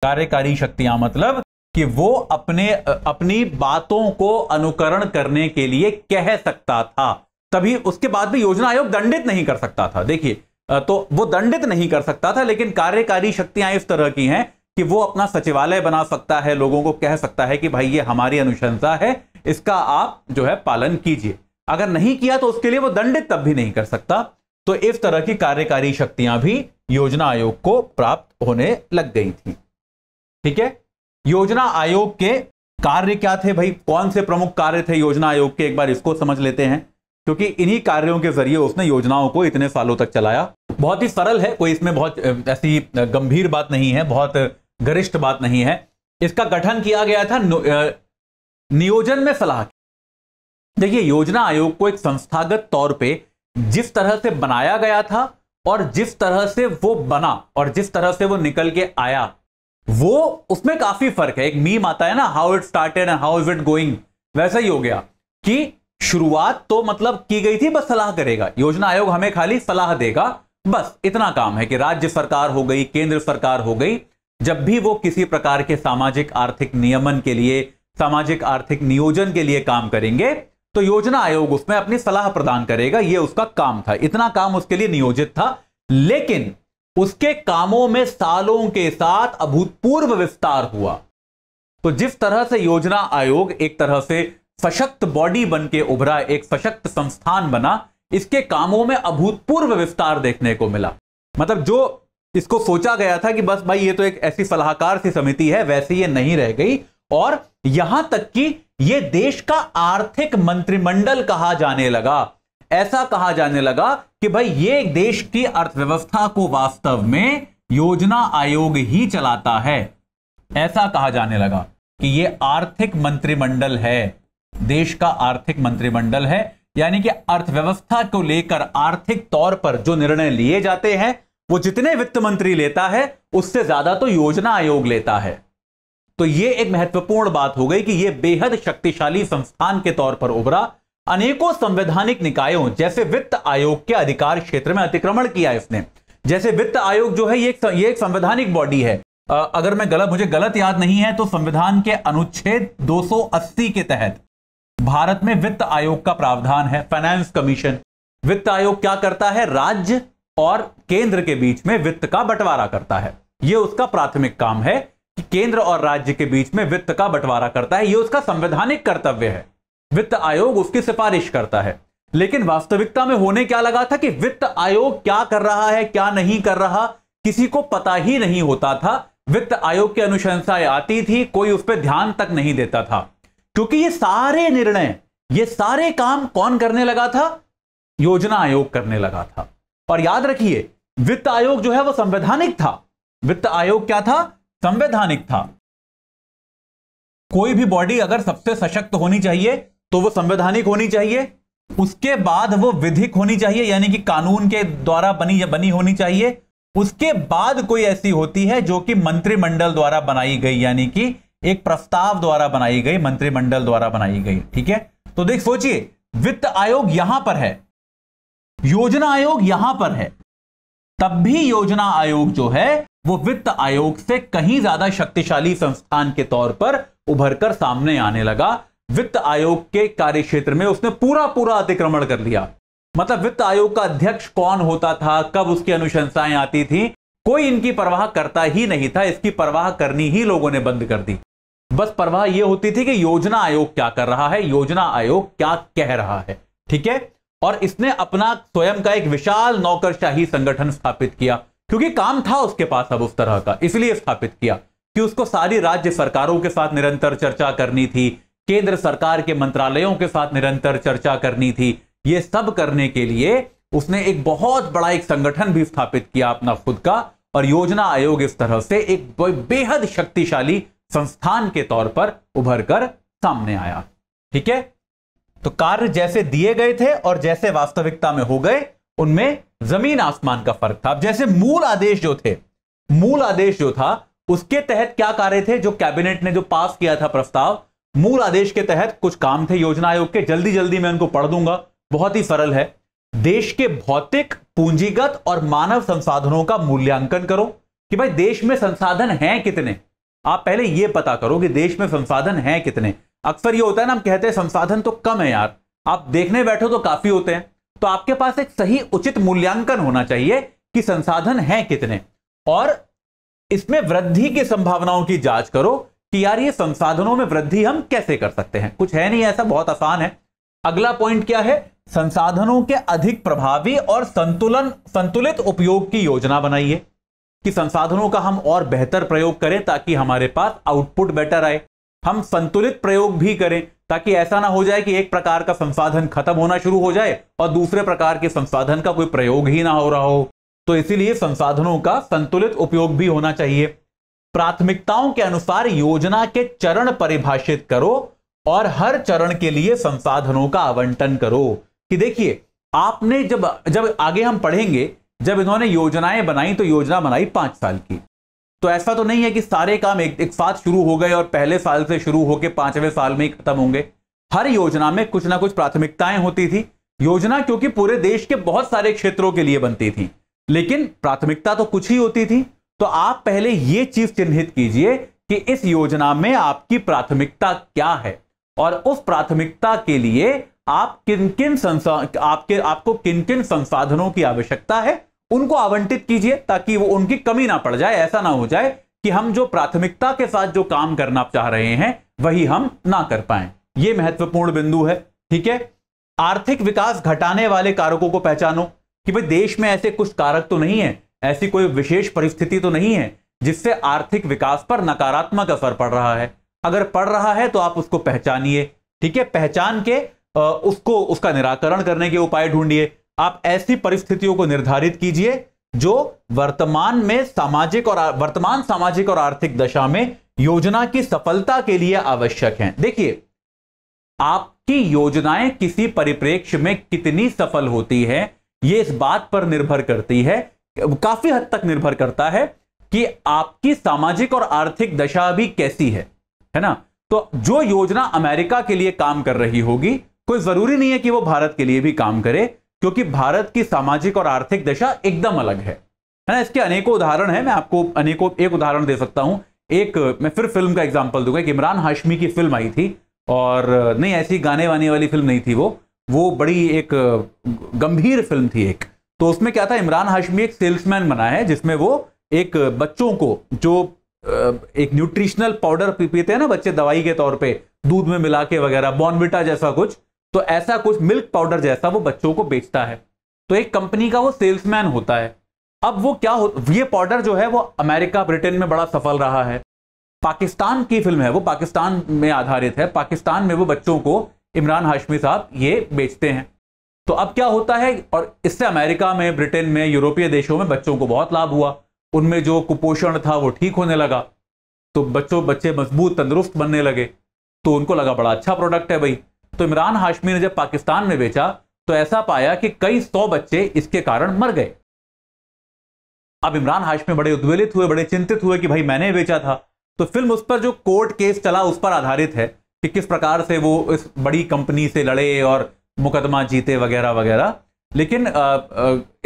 कार्यकारी शक्तियां मतलब कि वो अपने अपनी बातों को अनुकरण करने के लिए कह सकता था तभी उसके बाद भी योजना आयोग दंडित नहीं कर सकता था देखिए तो वो दंडित नहीं कर सकता था लेकिन कार्यकारी शक्तियां इस तरह की हैं कि वो अपना सचिवालय बना सकता है लोगों को कह सकता है कि भाई ये हमारी अनुशंसा है इसका आप जो है पालन कीजिए अगर नहीं किया तो उसके लिए वो दंडित तब भी नहीं कर सकता तो इस तरह की कार्यकारी शक्तियां भी योजना आयोग को प्राप्त होने लग गई थी ठीक है योजना आयोग के कार्य क्या थे भाई कौन से प्रमुख कार्य थे योजना आयोग के एक बार इसको समझ लेते हैं क्योंकि इन्हीं कार्यों के जरिए उसने योजनाओं को इतने सालों तक चलाया बहुत ही सरल है कोई इसमें बहुत ऐसी गंभीर बात नहीं है बहुत गरिष्ठ बात नहीं है इसका गठन किया गया था नियोजन में सलाह देखिए योजना आयोग को एक संस्थागत तौर पे जिस तरह से बनाया गया था और जिस तरह से वो बना और जिस तरह से वो निकल के आया वो उसमें काफी फर्क है एक मीम आता है ना how it started and how is it going वैसा ही हो गया कि शुरुआत तो मतलब की गई थी बस सलाह करेगा योजना आयोग हमें खाली सलाह देगा बस इतना काम है कि राज्य सरकार हो गई केंद्र सरकार हो गई जब भी वो किसी प्रकार के सामाजिक आर्थिक नियमन के लिए सामाजिक आर्थिक नियोजन के लिए काम करेंगे तो योजना आयोग उसमें अपनी सलाह प्रदान करेगा यह उसका काम था इतना काम उसके लिए नियोजित था लेकिन उसके कामों में सालों के साथ अभूतपूर्व विस्तार हुआ तो जिस तरह से योजना आयोग एक तरह से सशक्त बॉडी बन के उभरा एक सशक्त संस्थान बना इसके कामों में अभूतपूर्व विस्तार देखने को मिला मतलब जो इसको सोचा गया था कि बस भाई ये तो एक ऐसी सलाहकार सी समिति है वैसे ये नहीं रह गई और यहां तक कि ये देश का आर्थिक मंत्रिमंडल कहा जाने लगा ऐसा कहा जाने लगा कि भाई ये देश की अर्थव्यवस्था को वास्तव में योजना आयोग ही चलाता है ऐसा कहा जाने लगा कि ये आर्थिक मंत्रिमंडल है देश का आर्थिक मंत्रिमंडल है यानी कि अर्थव्यवस्था को लेकर आर्थिक तौर पर जो निर्णय लिए जाते हैं वो जितने वित्त मंत्री लेता है उससे ज्यादा तो योजना आयोग लेता है तो ये एक महत्वपूर्ण बात हो गई कि ये बेहद शक्तिशाली संस्थान के तौर पर उभरा अनेकों संवैधानिक निकायों जैसे वित्त आयोग के अधिकार क्षेत्र में अतिक्रमण किया इसने जैसे वित्त आयोग जो है ये एक, ये एक संवैधानिक बॉडी है आ, अगर मैं गलत मुझे गलत याद नहीं है तो संविधान के अनुच्छेद 280 के तहत भारत में वित्त आयोग का प्रावधान है फाइनेंस कमीशन वित्त आयोग क्या करता है राज्य और केंद्र के बीच में वित्त का बंटवारा करता है यह उसका प्राथमिक काम है कि केंद्र और राज्य के बीच में वित्त का बंटवारा करता है यह उसका संवैधानिक कर्तव्य है वित्त आयोग उसकी सिफारिश करता है लेकिन वास्तविकता में होने क्या लगा था कि वित्त आयोग क्या कर रहा है क्या नहीं कर रहा किसी को पता ही नहीं होता था वित्त आयोग की अनुशंसाएं आती थी कोई उस पर ध्यान तक नहीं देता था क्योंकि ये सारे निर्णय ये सारे काम कौन करने लगा था योजना आयोग करने लगा था और याद रखिए वित्त आयोग जो है वो संवैधानिक था वित्त आयोग क्या था संवैधानिक था कोई भी बॉडी अगर सबसे सशक्त होनी चाहिए तो वो संवैधानिक होनी चाहिए उसके बाद वो विधिक होनी चाहिए यानी कि कानून के द्वारा बनी बनी होनी चाहिए उसके बाद कोई ऐसी होती है जो कि मंत्रिमंडल द्वारा बनाई गई यानी कि एक प्रस्ताव द्वारा बनाई गई मंत्रिमंडल द्वारा बनाई गई ठीक है तो देख सोचिए वित्त आयोग यहां पर है योजना आयोग यहां पर है तब भी योजना आयोग जो है वो वित्त आयोग से कहीं ज्यादा शक्तिशाली संस्थान के तौर पर उभरकर सामने आने लगा वित्त आयोग के कार्य क्षेत्र में उसने पूरा पूरा अतिक्रमण कर लिया मतलब वित्त आयोग का अध्यक्ष कौन होता था कब उसकी अनुशंसाएं आती थी कोई इनकी परवाह करता ही नहीं था इसकी परवाह करनी ही लोगों ने बंद कर दी बस परवाह यह होती थी कि योजना आयोग क्या कर रहा है योजना आयोग क्या कह रहा है ठीक है और इसने अपना स्वयं का एक विशाल नौकरशाही संगठन स्थापित किया क्योंकि काम था उसके पास अब उस तरह का इसलिए स्थापित किया कि उसको सारी राज्य सरकारों के साथ निरंतर चर्चा करनी थी केंद्र सरकार के मंत्रालयों के साथ निरंतर चर्चा करनी थी ये सब करने के लिए उसने एक बहुत बड़ा एक संगठन भी स्थापित किया अपना खुद का और योजना आयोग इस तरह से एक बेहद शक्तिशाली संस्थान के तौर पर उभर कर सामने आया ठीक है तो कार्य जैसे दिए गए थे और जैसे वास्तविकता में हो गए उनमें जमीन आसमान का फर्क था अब जैसे मूल आदेश जो थे मूल आदेश जो था उसके तहत क्या कार्य थे जो कैबिनेट ने जो पास किया था प्रस्ताव मूल आदेश के तहत कुछ काम थे योजना आयोग के जल्दी जल्दी मैं उनको पढ़ दूंगा बहुत ही सरल है देश के भौतिक पूंजीगत और मानव संसाधनों का मूल्यांकन करो कि भाई देश में संसाधन हैं कितने आप पहले यह पता करो कि देश में संसाधन हैं कितने अक्सर यह होता है ना हम कहते हैं संसाधन तो कम है यार आप देखने बैठो तो काफी होते हैं तो आपके पास एक सही उचित मूल्यांकन होना चाहिए कि संसाधन हैं कितने और इसमें वृद्धि की संभावनाओं की जांच करो कि यार ये संसाधनों में वृद्धि हम कैसे कर सकते हैं कुछ है नहीं ऐसा बहुत आसान है अगला पॉइंट क्या है संसाधनों के अधिक प्रभावी और संतुलन संतुलित उपयोग की योजना बनाइए कि संसाधनों का हम और बेहतर प्रयोग करें ताकि हमारे पास आउटपुट बेटर आए हम संतुलित प्रयोग भी करें ताकि ऐसा ना हो जाए कि एक प्रकार का संसाधन खत्म होना शुरू हो जाए और दूसरे प्रकार के संसाधन का कोई प्रयोग ही ना हो रहा हो तो इसीलिए संसाधनों का संतुलित उपयोग भी होना चाहिए प्राथमिकताओं के अनुसार योजना के चरण परिभाषित करो और हर चरण के लिए संसाधनों का आवंटन करो कि देखिए आपने जब जब आगे हम पढ़ेंगे जब इन्होंने योजनाएं बनाई तो योजना बनाई पांच साल की तो ऐसा तो नहीं है कि सारे काम एक, एक साथ शुरू हो गए और पहले साल से शुरू होकर पांचवें साल में ही खत्म होंगे हर योजना में कुछ ना कुछ प्राथमिकताएं होती थी योजना क्योंकि पूरे देश के बहुत सारे क्षेत्रों के लिए बनती थी लेकिन प्राथमिकता तो कुछ ही होती थी तो आप पहले ये चीज चिन्हित कीजिए कि इस योजना में आपकी प्राथमिकता क्या है और उस प्राथमिकता के लिए आप किन किन आपके आपको किन किन संसाधनों की आवश्यकता है उनको आवंटित कीजिए ताकि वो उनकी कमी ना पड़ जाए ऐसा ना हो जाए कि हम जो प्राथमिकता के साथ जो काम करना चाह रहे हैं वही हम ना कर पाए ये महत्वपूर्ण बिंदु है ठीक है आर्थिक विकास घटाने वाले कारकों को पहचानो कि भाई देश में ऐसे कुछ कारक तो नहीं है ऐसी कोई विशेष परिस्थिति तो नहीं है जिससे आर्थिक विकास पर नकारात्मक असर पड़ रहा है अगर पड़ रहा है तो आप उसको पहचानिए ठीक है पहचान के उसको उसका निराकरण करने के उपाय ढूंढिए आप ऐसी परिस्थितियों को निर्धारित कीजिए जो वर्तमान में सामाजिक और वर्तमान सामाजिक और आर्थिक दशा में योजना की सफलता के लिए आवश्यक हैं देखिए आपकी योजनाएं किसी परिप्रेक्ष्य में कितनी सफल होती है ये इस बात पर निर्भर करती है काफी हद तक निर्भर करता है कि आपकी सामाजिक और आर्थिक दशा भी कैसी है है ना तो जो योजना अमेरिका के लिए काम कर रही होगी कोई जरूरी नहीं है कि वो भारत के लिए भी काम करे क्योंकि भारत की सामाजिक और आर्थिक दशा एकदम अलग है है ना इसके अनेकों उदाहरण है मैं आपको अनेकों एक उदाहरण दे सकता हूं एक मैं फिर फिल्म का एग्जाम्पल दूंगा एक इमरान हाशमी की फिल्म आई थी और नहीं ऐसी गाने वाने वाली फिल्म नहीं थी वो वो बड़ी एक गंभीर फिल्म थी एक तो उसमें क्या था इमरान हाशमी एक सेल्समैन बना है जिसमें वो एक बच्चों को जो एक न्यूट्रिशनल पाउडर पीते हैं ना बच्चे दवाई के तौर पे दूध में मिला के वगैरह बॉर्नविटा जैसा कुछ तो ऐसा कुछ मिल्क पाउडर जैसा वो बच्चों को बेचता है तो एक कंपनी का वो सेल्समैन होता है अब वो क्या हो ये पाउडर जो है वो अमेरिका ब्रिटेन में बड़ा सफल रहा है पाकिस्तान की फिल्म है वो पाकिस्तान में आधारित है पाकिस्तान में वो बच्चों को इमरान हाशमी साहब ये बेचते हैं तो अब क्या होता है और इससे अमेरिका में ब्रिटेन में यूरोपीय देशों में बच्चों को बहुत लाभ हुआ उनमें जो कुपोषण था वो ठीक होने लगा तो बच्चों बच्चे मजबूत तंदुरुस्त बनने लगे तो उनको लगा बड़ा अच्छा प्रोडक्ट है भाई तो इमरान हाशमी ने जब पाकिस्तान में बेचा तो ऐसा पाया कि कई सौ बच्चे इसके कारण मर गए अब इमरान हाशमी बड़े उद्वेलित हुए बड़े चिंतित हुए कि भाई मैंने बेचा था तो फिल्म उस पर जो कोर्ट केस चला उस पर आधारित है कि किस प्रकार से वो इस बड़ी कंपनी से लड़े और मुकदमा जीते वगैरह वगैरह लेकिन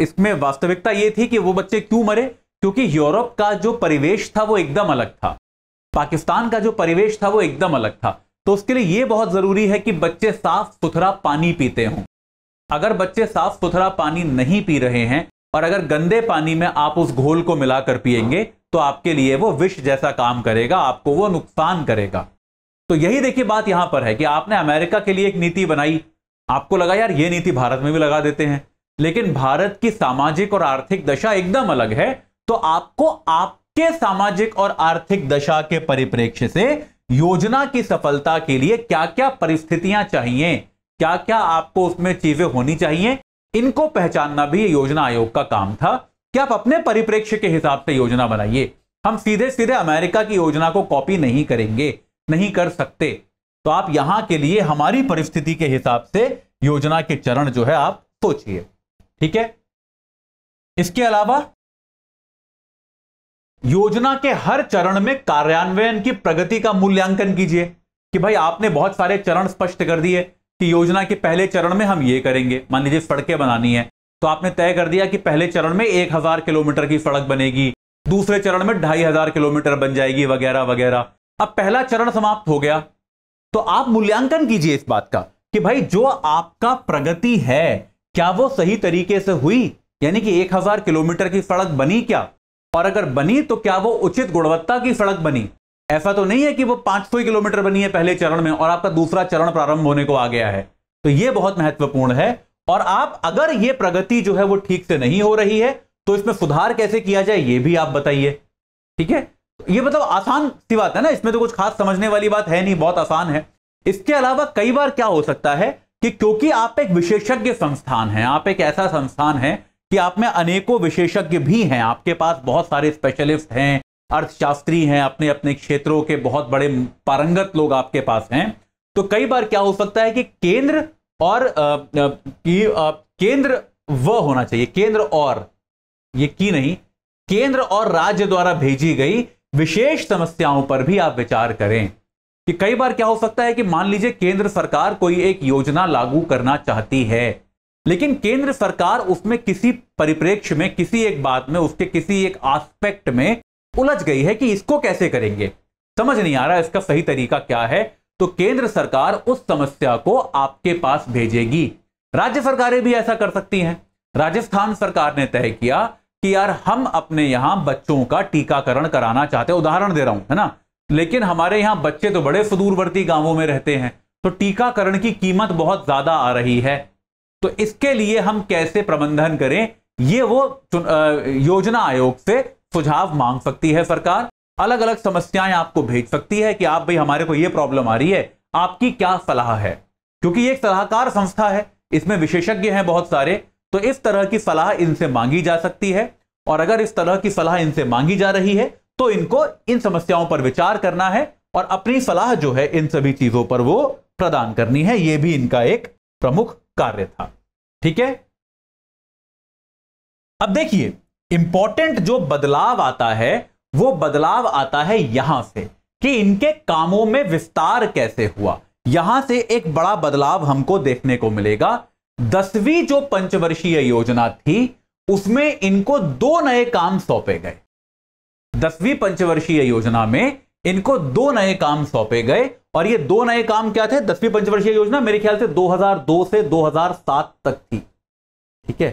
इसमें वास्तविकता ये थी कि वो बच्चे क्यों मरे क्योंकि यूरोप का जो परिवेश था वो एकदम अलग था पाकिस्तान का जो परिवेश था वो एकदम अलग था तो उसके लिए ये बहुत ज़रूरी है कि बच्चे साफ सुथरा पानी पीते हों अगर बच्चे साफ सुथरा पानी नहीं पी रहे हैं और अगर गंदे पानी में आप उस घोल को मिलाकर पिएंगे तो आपके लिए वो विष जैसा काम करेगा आपको वो नुकसान करेगा तो यही देखिए बात यहां पर है कि आपने अमेरिका के लिए एक नीति बनाई आपको लगा यार ये नीति भारत में भी लगा देते हैं लेकिन भारत की सामाजिक और आर्थिक दशा एकदम अलग है तो आपको आपके सामाजिक और आर्थिक दशा के परिप्रेक्ष्य से योजना की सफलता के लिए क्या क्या परिस्थितियां चाहिए क्या क्या आपको उसमें चीजें होनी चाहिए इनको पहचानना भी योजना आयोग का काम था कि आप अपने परिप्रेक्ष्य के हिसाब से योजना बनाइए हम सीधे सीधे अमेरिका की योजना को कॉपी नहीं करेंगे नहीं कर सकते तो आप यहां के लिए हमारी परिस्थिति के हिसाब से योजना के चरण जो है आप सोचिए ठीक है इसके अलावा योजना के हर चरण में कार्यान्वयन की प्रगति का मूल्यांकन कीजिए कि भाई आपने बहुत सारे चरण स्पष्ट कर दिए कि योजना के पहले चरण में हम ये करेंगे मान लीजिए सड़कें बनानी है तो आपने तय कर दिया कि पहले चरण में एक हजार किलोमीटर की सड़क बनेगी दूसरे चरण में ढाई हजार किलोमीटर बन जाएगी वगैरह वगैरह अब पहला चरण समाप्त हो गया तो आप मूल्यांकन कीजिए इस बात का कि भाई जो आपका प्रगति है क्या वो सही तरीके से हुई यानी कि 1000 किलोमीटर की सड़क बनी क्या और अगर बनी तो क्या वो उचित गुणवत्ता की सड़क बनी ऐसा तो नहीं है कि वो 500 किलोमीटर बनी है पहले चरण में और आपका दूसरा चरण प्रारंभ होने को आ गया है तो ये बहुत महत्वपूर्ण है और आप अगर ये प्रगति जो है वो ठीक से नहीं हो रही है तो इसमें सुधार कैसे किया जाए ये भी आप बताइए ठीक है ये मतलब आसान सी बात है ना इसमें तो कुछ खास समझने वाली बात है नहीं बहुत आसान है इसके अलावा कई बार क्या हो सकता है कि क्योंकि आप एक विशेषज्ञ संस्थान है आप एक ऐसा संस्थान है कि आप में अनेकों विशेषज्ञ भी हैं आपके पास बहुत सारे स्पेशलिस्ट हैं अर्थशास्त्री हैं अपने अपने क्षेत्रों के बहुत बड़े पारंगत लोग आपके पास हैं तो कई बार क्या हो सकता है कि केंद्र और की, केंद्र व होना चाहिए केंद्र और ये की नहीं केंद्र और राज्य द्वारा भेजी गई विशेष समस्याओं पर भी आप विचार करें कि कई बार क्या हो सकता है कि मान लीजिए केंद्र सरकार कोई एक योजना लागू करना चाहती है लेकिन केंद्र सरकार उसमें किसी परिप्रेक्ष्य में किसी एक बात में उसके किसी एक आस्पेक्ट में उलझ गई है कि इसको कैसे करेंगे समझ नहीं आ रहा इसका सही तरीका क्या है तो केंद्र सरकार उस समस्या को आपके पास भेजेगी राज्य सरकारें भी ऐसा कर सकती हैं राजस्थान सरकार ने तय किया कि यार हम अपने यहां बच्चों का टीकाकरण कराना चाहते हैं उदाहरण दे रहा हूं है ना लेकिन हमारे यहाँ बच्चे तो बड़े सुदूरवर्ती गांवों में रहते हैं तो टीकाकरण की कीमत बहुत ज्यादा आ रही है तो इसके लिए हम कैसे प्रबंधन करें ये वो योजना आयोग से सुझाव मांग सकती है सरकार अलग अलग समस्याएं आपको भेज सकती है कि आप भाई हमारे को ये प्रॉब्लम आ रही है आपकी क्या सलाह है क्योंकि ये एक सलाहकार संस्था है इसमें विशेषज्ञ हैं बहुत सारे तो इस तरह की सलाह इनसे मांगी जा सकती है और अगर इस तरह की सलाह इनसे मांगी जा रही है तो इनको इन समस्याओं पर विचार करना है और अपनी सलाह जो है इन सभी चीजों पर वो प्रदान करनी है यह भी इनका एक प्रमुख कार्य था ठीक है अब देखिए इंपॉर्टेंट जो बदलाव आता है वो बदलाव आता है यहां से कि इनके कामों में विस्तार कैसे हुआ यहां से एक बड़ा बदलाव हमको देखने को मिलेगा दसवीं जो पंचवर्षीय योजना थी उसमें इनको दो नए काम सौंपे गए दसवीं पंचवर्षीय योजना में इनको दो नए काम सौंपे गए और ये दो नए काम क्या थे दसवीं पंचवर्षीय योजना मेरे ख्याल से 2002 से 2007 तक थी ठीक है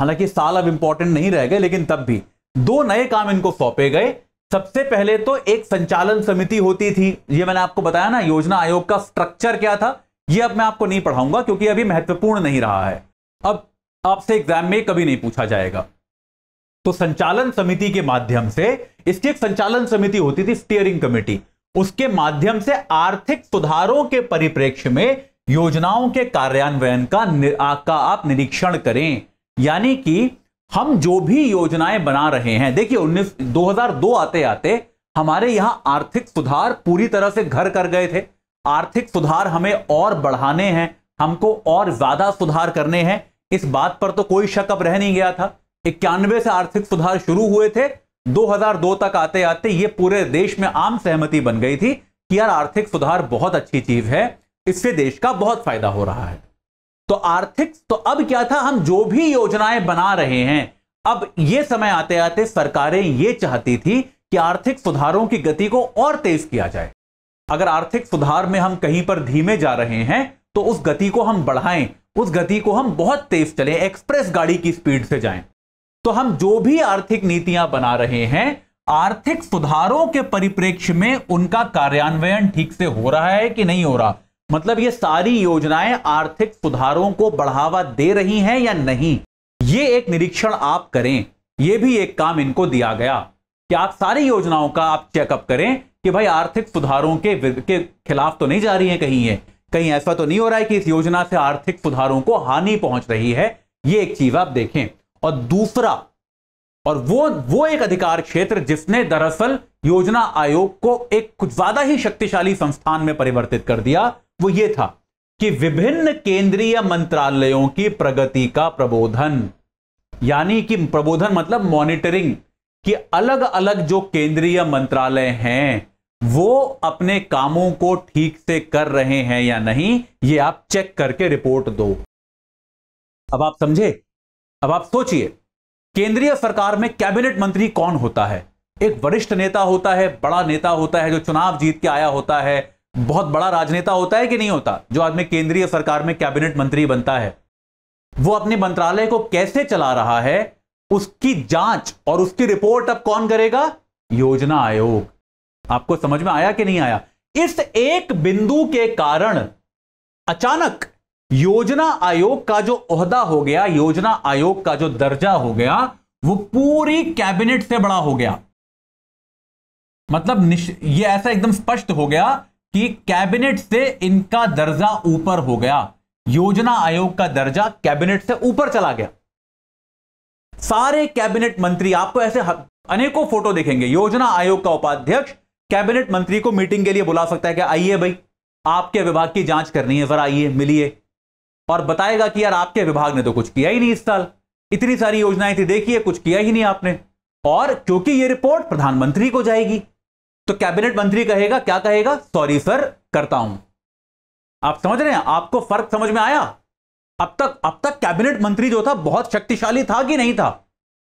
हालांकि साल अब इंपॉर्टेंट नहीं रह गए लेकिन तब भी दो नए काम इनको सौंपे गए सबसे पहले तो एक संचालन समिति होती थी ये मैंने आपको बताया ना योजना आयोग का स्ट्रक्चर क्या था ये अब मैं आपको नहीं पढ़ाऊंगा क्योंकि अभी महत्वपूर्ण नहीं रहा है अब आपसे एग्जाम में कभी नहीं पूछा जाएगा तो संचालन समिति के माध्यम से इसकी एक संचालन समिति होती थी स्टीयरिंग कमेटी उसके माध्यम से आर्थिक सुधारों के परिप्रेक्ष्य में योजनाओं के कार्यान्वयन का, का आप निरीक्षण करें यानी कि हम जो भी योजनाएं बना रहे हैं देखिए 19 दो आते आते हमारे यहां आर्थिक सुधार पूरी तरह से घर कर गए थे आर्थिक सुधार हमें और बढ़ाने हैं हमको और ज्यादा सुधार करने हैं इस बात पर तो कोई शक अब रह नहीं गया था इक्यानवे से आर्थिक सुधार शुरू हुए थे 2002 तक आते आते ये पूरे देश में आम सहमति बन गई थी कि यार आर्थिक सुधार बहुत अच्छी चीज है इससे देश का बहुत फायदा हो रहा है तो आर्थिक तो अब क्या था हम जो भी योजनाएं बना रहे हैं अब ये समय आते आते सरकारें ये चाहती थी कि आर्थिक सुधारों की गति को और तेज किया जाए अगर आर्थिक सुधार में हम कहीं पर धीमे जा रहे हैं तो उस गति को हम बढ़ाएं उस गति को हम बहुत तेज चलें एक्सप्रेस गाड़ी की स्पीड से जाएं तो हम जो भी आर्थिक नीतियां बना रहे हैं आर्थिक सुधारों के परिप्रेक्ष्य में उनका कार्यान्वयन ठीक से हो रहा है कि नहीं हो रहा मतलब ये सारी योजनाएं आर्थिक सुधारों को बढ़ावा दे रही हैं या नहीं ये एक निरीक्षण आप करें यह भी एक काम इनको दिया गया कि आप सारी योजनाओं का आप चेकअप करें कि भाई आर्थिक सुधारों के के खिलाफ तो नहीं जा रही है कहीं ये कहीं ऐसा तो नहीं हो रहा है कि इस योजना से आर्थिक सुधारों को हानि पहुंच रही है ये एक चीज आप देखें और दूसरा और वो वो एक अधिकार क्षेत्र जिसने दरअसल योजना आयोग को एक कुछ ज्यादा ही शक्तिशाली संस्थान में परिवर्तित कर दिया वो ये था कि विभिन्न केंद्रीय मंत्रालयों की प्रगति का प्रबोधन यानी कि प्रबोधन मतलब मॉनिटरिंग कि अलग अलग जो केंद्रीय मंत्रालय हैं वो अपने कामों को ठीक से कर रहे हैं या नहीं ये आप चेक करके रिपोर्ट दो अब आप समझे अब आप सोचिए केंद्रीय सरकार में कैबिनेट मंत्री कौन होता है एक वरिष्ठ नेता होता है बड़ा नेता होता है जो चुनाव जीत के आया होता है बहुत बड़ा राजनेता होता है कि नहीं होता जो आदमी केंद्रीय सरकार में कैबिनेट मंत्री बनता है वो अपने मंत्रालय को कैसे चला रहा है उसकी जांच और उसकी रिपोर्ट अब कौन करेगा योजना आयोग आपको समझ में आया कि नहीं आया इस एक बिंदु के कारण अचानक योजना आयोग का जो ओहदा हो गया योजना आयोग का जो दर्जा हो गया वो पूरी कैबिनेट से बड़ा हो गया मतलब ये ऐसा एकदम स्पष्ट हो गया कि कैबिनेट से इनका दर्जा ऊपर हो गया योजना आयोग का दर्जा कैबिनेट से ऊपर चला गया सारे कैबिनेट मंत्री आपको ऐसे अनेकों फोटो देखेंगे योजना आयोग का उपाध्यक्ष कैबिनेट मंत्री को मीटिंग के लिए बुला सकता है कि आइए भाई आपके विभाग की जांच करनी है जरा आइए मिलिए और बताएगा कि यार आपके विभाग ने तो कुछ किया ही नहीं इस साल इतनी सारी योजनाएं थी देखिए कुछ किया ही नहीं आपने और क्योंकि ये रिपोर्ट प्रधानमंत्री को जाएगी तो कैबिनेट मंत्री कहेगा क्या कहेगा सॉरी सर करता हूं आप समझ रहे हैं आपको फर्क समझ में आया अब तक अब तक कैबिनेट मंत्री जो था बहुत शक्तिशाली था कि नहीं था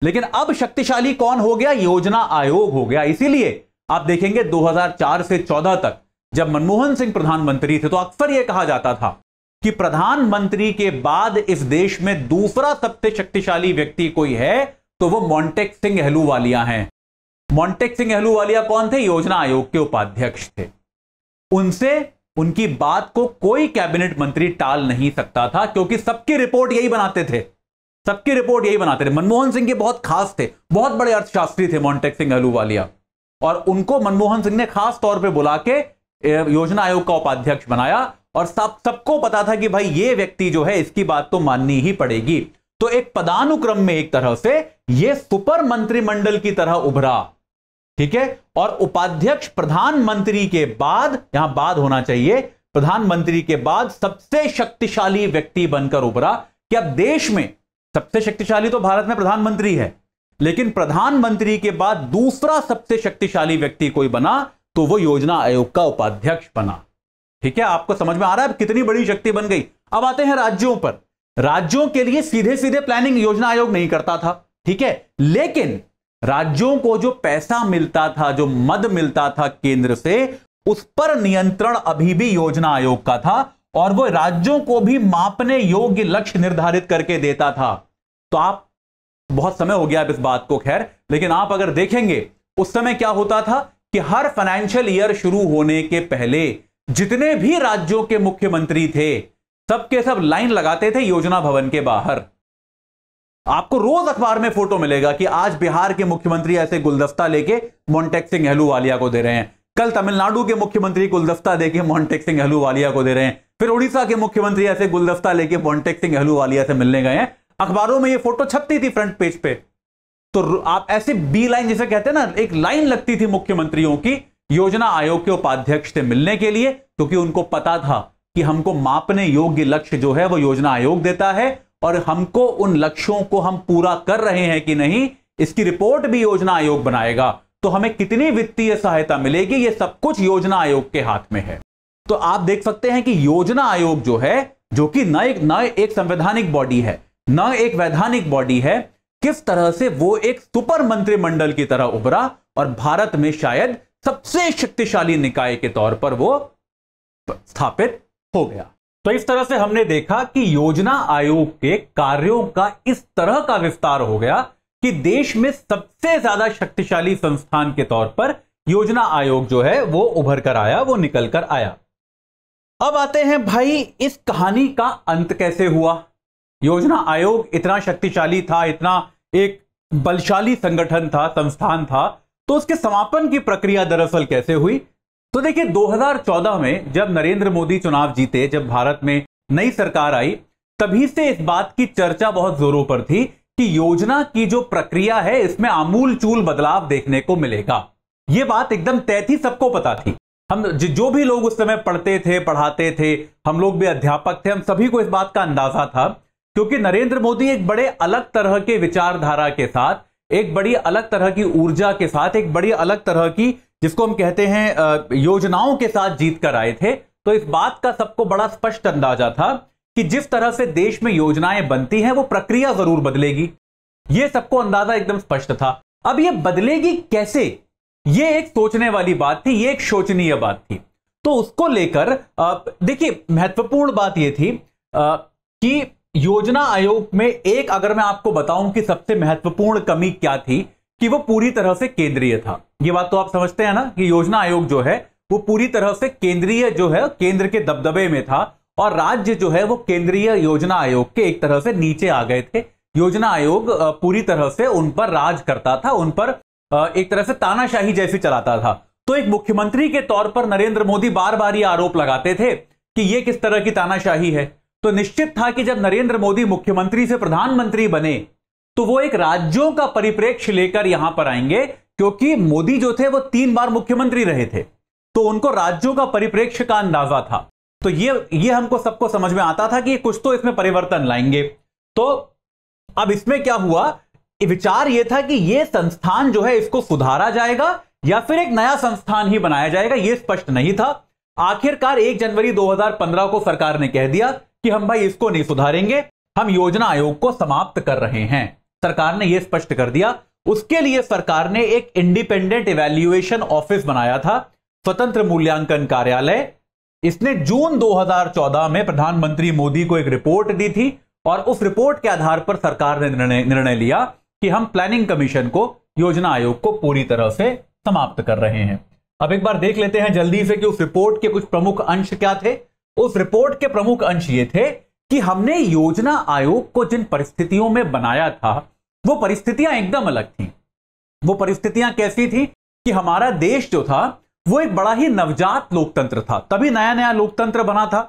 लेकिन अब शक्तिशाली कौन हो गया योजना आयोग हो गया इसीलिए आप देखेंगे 2004 से 14 तक जब मनमोहन सिंह प्रधानमंत्री थे तो अक्सर यह कहा जाता था कि प्रधानमंत्री के बाद इस देश में दूसरा सबसे शक्तिशाली व्यक्ति कोई है तो वो मॉन्टेक सिंह अहलूवालिया हैं मॉन्टेक सिंह अहलूवालिया कौन थे योजना आयोग के उपाध्यक्ष थे उनसे उनकी बात को कोई कैबिनेट मंत्री टाल नहीं सकता था क्योंकि सबकी रिपोर्ट यही बनाते थे सबकी रिपोर्ट यही बनाते थे मनमोहन सिंह के बहुत खास थे बहुत बड़े अर्थशास्त्री थे मोन्टेक सिंह अहलूवालिया और उनको मनमोहन सिंह ने खास तौर पर बुला के योजना आयोग का उपाध्यक्ष बनाया और सब सबको पता था कि भाई ये व्यक्ति जो है इसकी बात तो माननी ही पड़ेगी तो एक पदानुक्रम में एक तरह से यह सुपर मंत्रिमंडल की तरह उभरा ठीक है और उपाध्यक्ष प्रधानमंत्री के बाद यहां बाद होना चाहिए प्रधानमंत्री के बाद सबसे शक्तिशाली व्यक्ति बनकर उभरा कि अब देश में सबसे शक्तिशाली तो भारत में प्रधानमंत्री है लेकिन प्रधानमंत्री के बाद दूसरा सबसे शक्तिशाली व्यक्ति कोई बना तो वो योजना आयोग का उपाध्यक्ष बना ठीक है आपको समझ में आ रहा है कितनी बड़ी शक्ति बन गई अब आते हैं राज्यों पर राज्यों के लिए सीधे सीधे प्लानिंग योजना आयोग नहीं करता था ठीक है लेकिन राज्यों को जो पैसा मिलता था जो मद मिलता था केंद्र से उस पर नियंत्रण अभी भी योजना आयोग का था और वो राज्यों को भी मापने योग्य लक्ष्य निर्धारित करके देता था तो आप बहुत समय हो गया इस बात को खैर लेकिन आप अगर देखेंगे उस समय क्या होता था कि हर फाइनेंशियल ईयर शुरू होने के पहले जितने भी राज्यों के मुख्यमंत्री थे सबके सब लाइन लगाते थे योजना भवन के बाहर आपको रोज अखबार में फोटो मिलेगा कि आज बिहार के मुख्यमंत्री ऐसे गुलदस्ता लेके मोन्टेक सिंह अहलूवालिया को दे रहे हैं कल तमिलनाडु के मुख्यमंत्री गुलदस्ता देके मोन्टेक सिंह अहलूवालिया को दे रहे हैं फिर उड़ीसा के मुख्यमंत्री ऐसे गुलदस्ता लेके मोन्टेक सिंह अहलूवालिया से मिलने गए हैं अखबारों में ये फोटो छपती थी फ्रंट पेज पे तो आप ऐसे बी लाइन जिसे कहते हैं ना एक लाइन लगती थी मुख्यमंत्रियों की योजना आयोग के उपाध्यक्ष से मिलने के लिए क्योंकि उनको पता था कि हमको मापने योग्य लक्ष्य जो है वो योजना आयोग देता है और हमको उन लक्ष्यों को हम पूरा कर रहे हैं कि नहीं इसकी रिपोर्ट भी योजना आयोग बनाएगा तो हमें कितनी वित्तीय सहायता मिलेगी ये सब कुछ योजना आयोग के हाथ में है तो आप देख सकते हैं कि योजना आयोग जो है जो कि न एक न एक संवैधानिक बॉडी है न एक वैधानिक बॉडी है किस तरह से वो एक सुपर मंत्रिमंडल की तरह उभरा और भारत में शायद सबसे शक्तिशाली निकाय के तौर पर वो स्थापित हो गया तो इस तरह से हमने देखा कि योजना आयोग के कार्यों का इस तरह का विस्तार हो गया कि देश में सबसे ज्यादा शक्तिशाली संस्थान के तौर पर योजना आयोग जो है वो उभर कर आया वो निकल कर आया अब आते हैं भाई इस कहानी का अंत कैसे हुआ योजना आयोग इतना शक्तिशाली था इतना एक बलशाली संगठन था संस्थान था तो उसके समापन की प्रक्रिया दरअसल कैसे हुई तो देखिए 2014 में जब नरेंद्र मोदी चुनाव जीते जब भारत में नई सरकार आई तभी से इस बात की चर्चा बहुत जोरों पर थी कि योजना की जो प्रक्रिया है इसमें आमूल चूल बदलाव देखने को मिलेगा यह बात एकदम तय थी सबको पता थी हम जो भी लोग उस समय पढ़ते थे पढ़ाते थे हम लोग भी अध्यापक थे हम सभी को इस बात का अंदाजा था क्योंकि नरेंद्र मोदी एक बड़े अलग तरह के विचारधारा के साथ एक बड़ी अलग तरह की ऊर्जा के साथ एक बड़ी अलग तरह की जिसको हम कहते हैं योजनाओं के साथ जीत कर आए थे तो इस बात का सबको बड़ा स्पष्ट अंदाजा था कि जिस तरह से देश में योजनाएं बनती हैं वो प्रक्रिया जरूर बदलेगी ये सबको अंदाजा एकदम स्पष्ट था अब ये बदलेगी कैसे ये एक सोचने वाली बात थी ये एक शोचनीय बात थी तो उसको लेकर देखिए महत्वपूर्ण बात यह थी आ, कि योजना आयोग में एक अगर मैं आपको बताऊं कि सबसे महत्वपूर्ण कमी क्या थी कि वो पूरी तरह से केंद्रीय था ये बात तो आप समझते हैं ना कि योजना आयोग जो है वो पूरी तरह से केंद्रीय जो है केंद्र के दबदबे में था और राज्य जो है वो केंद्रीय योजना आयोग के एक तरह से नीचे आ गए थे योजना आयोग पूरी तरह से उन पर राज करता था उन पर एक तरह से तानाशाही जैसी चलाता था तो एक मुख्यमंत्री के तौर पर नरेंद्र मोदी बार बार ये आरोप लगाते थे कि ये किस तरह की तानाशाही है तो निश्चित था कि जब नरेंद्र मोदी मुख्यमंत्री से प्रधानमंत्री बने तो वो एक राज्यों का परिप्रेक्ष्य लेकर यहां पर आएंगे क्योंकि मोदी जो थे वो तीन बार मुख्यमंत्री रहे थे तो उनको राज्यों का परिप्रेक्ष्य का अंदाजा था तो ये ये हमको सबको समझ में आता था कि कुछ तो इसमें परिवर्तन लाएंगे तो अब इसमें क्या हुआ विचार यह था कि यह संस्थान जो है इसको सुधारा जाएगा या फिर एक नया संस्थान ही बनाया जाएगा यह स्पष्ट नहीं था आखिरकार 1 जनवरी 2015 को सरकार ने कह दिया कि हम भाई इसको नहीं सुधारेंगे हम योजना आयोग को समाप्त कर रहे हैं सरकार ने यह स्पष्ट कर दिया उसके लिए सरकार ने एक इंडिपेंडेंट इवेल्युएशन ऑफिस बनाया था स्वतंत्र मूल्यांकन कार्यालय इसने जून 2014 में प्रधानमंत्री मोदी को एक रिपोर्ट दी थी और उस रिपोर्ट के आधार पर सरकार ने निर्णय लिया कि हम प्लानिंग कमीशन को योजना आयोग को पूरी तरह से समाप्त कर रहे हैं अब एक बार देख लेते हैं जल्दी से कि उस रिपोर्ट के कुछ प्रमुख अंश क्या थे उस रिपोर्ट के प्रमुख अंश ये थे कि हमने योजना आयोग को जिन परिस्थितियों में बनाया था वो परिस्थितियां एकदम अलग थी वो परिस्थितियां कैसी थी कि हमारा देश जो था वो एक बड़ा ही नवजात लोकतंत्र था तभी नया नया लोकतंत्र बना था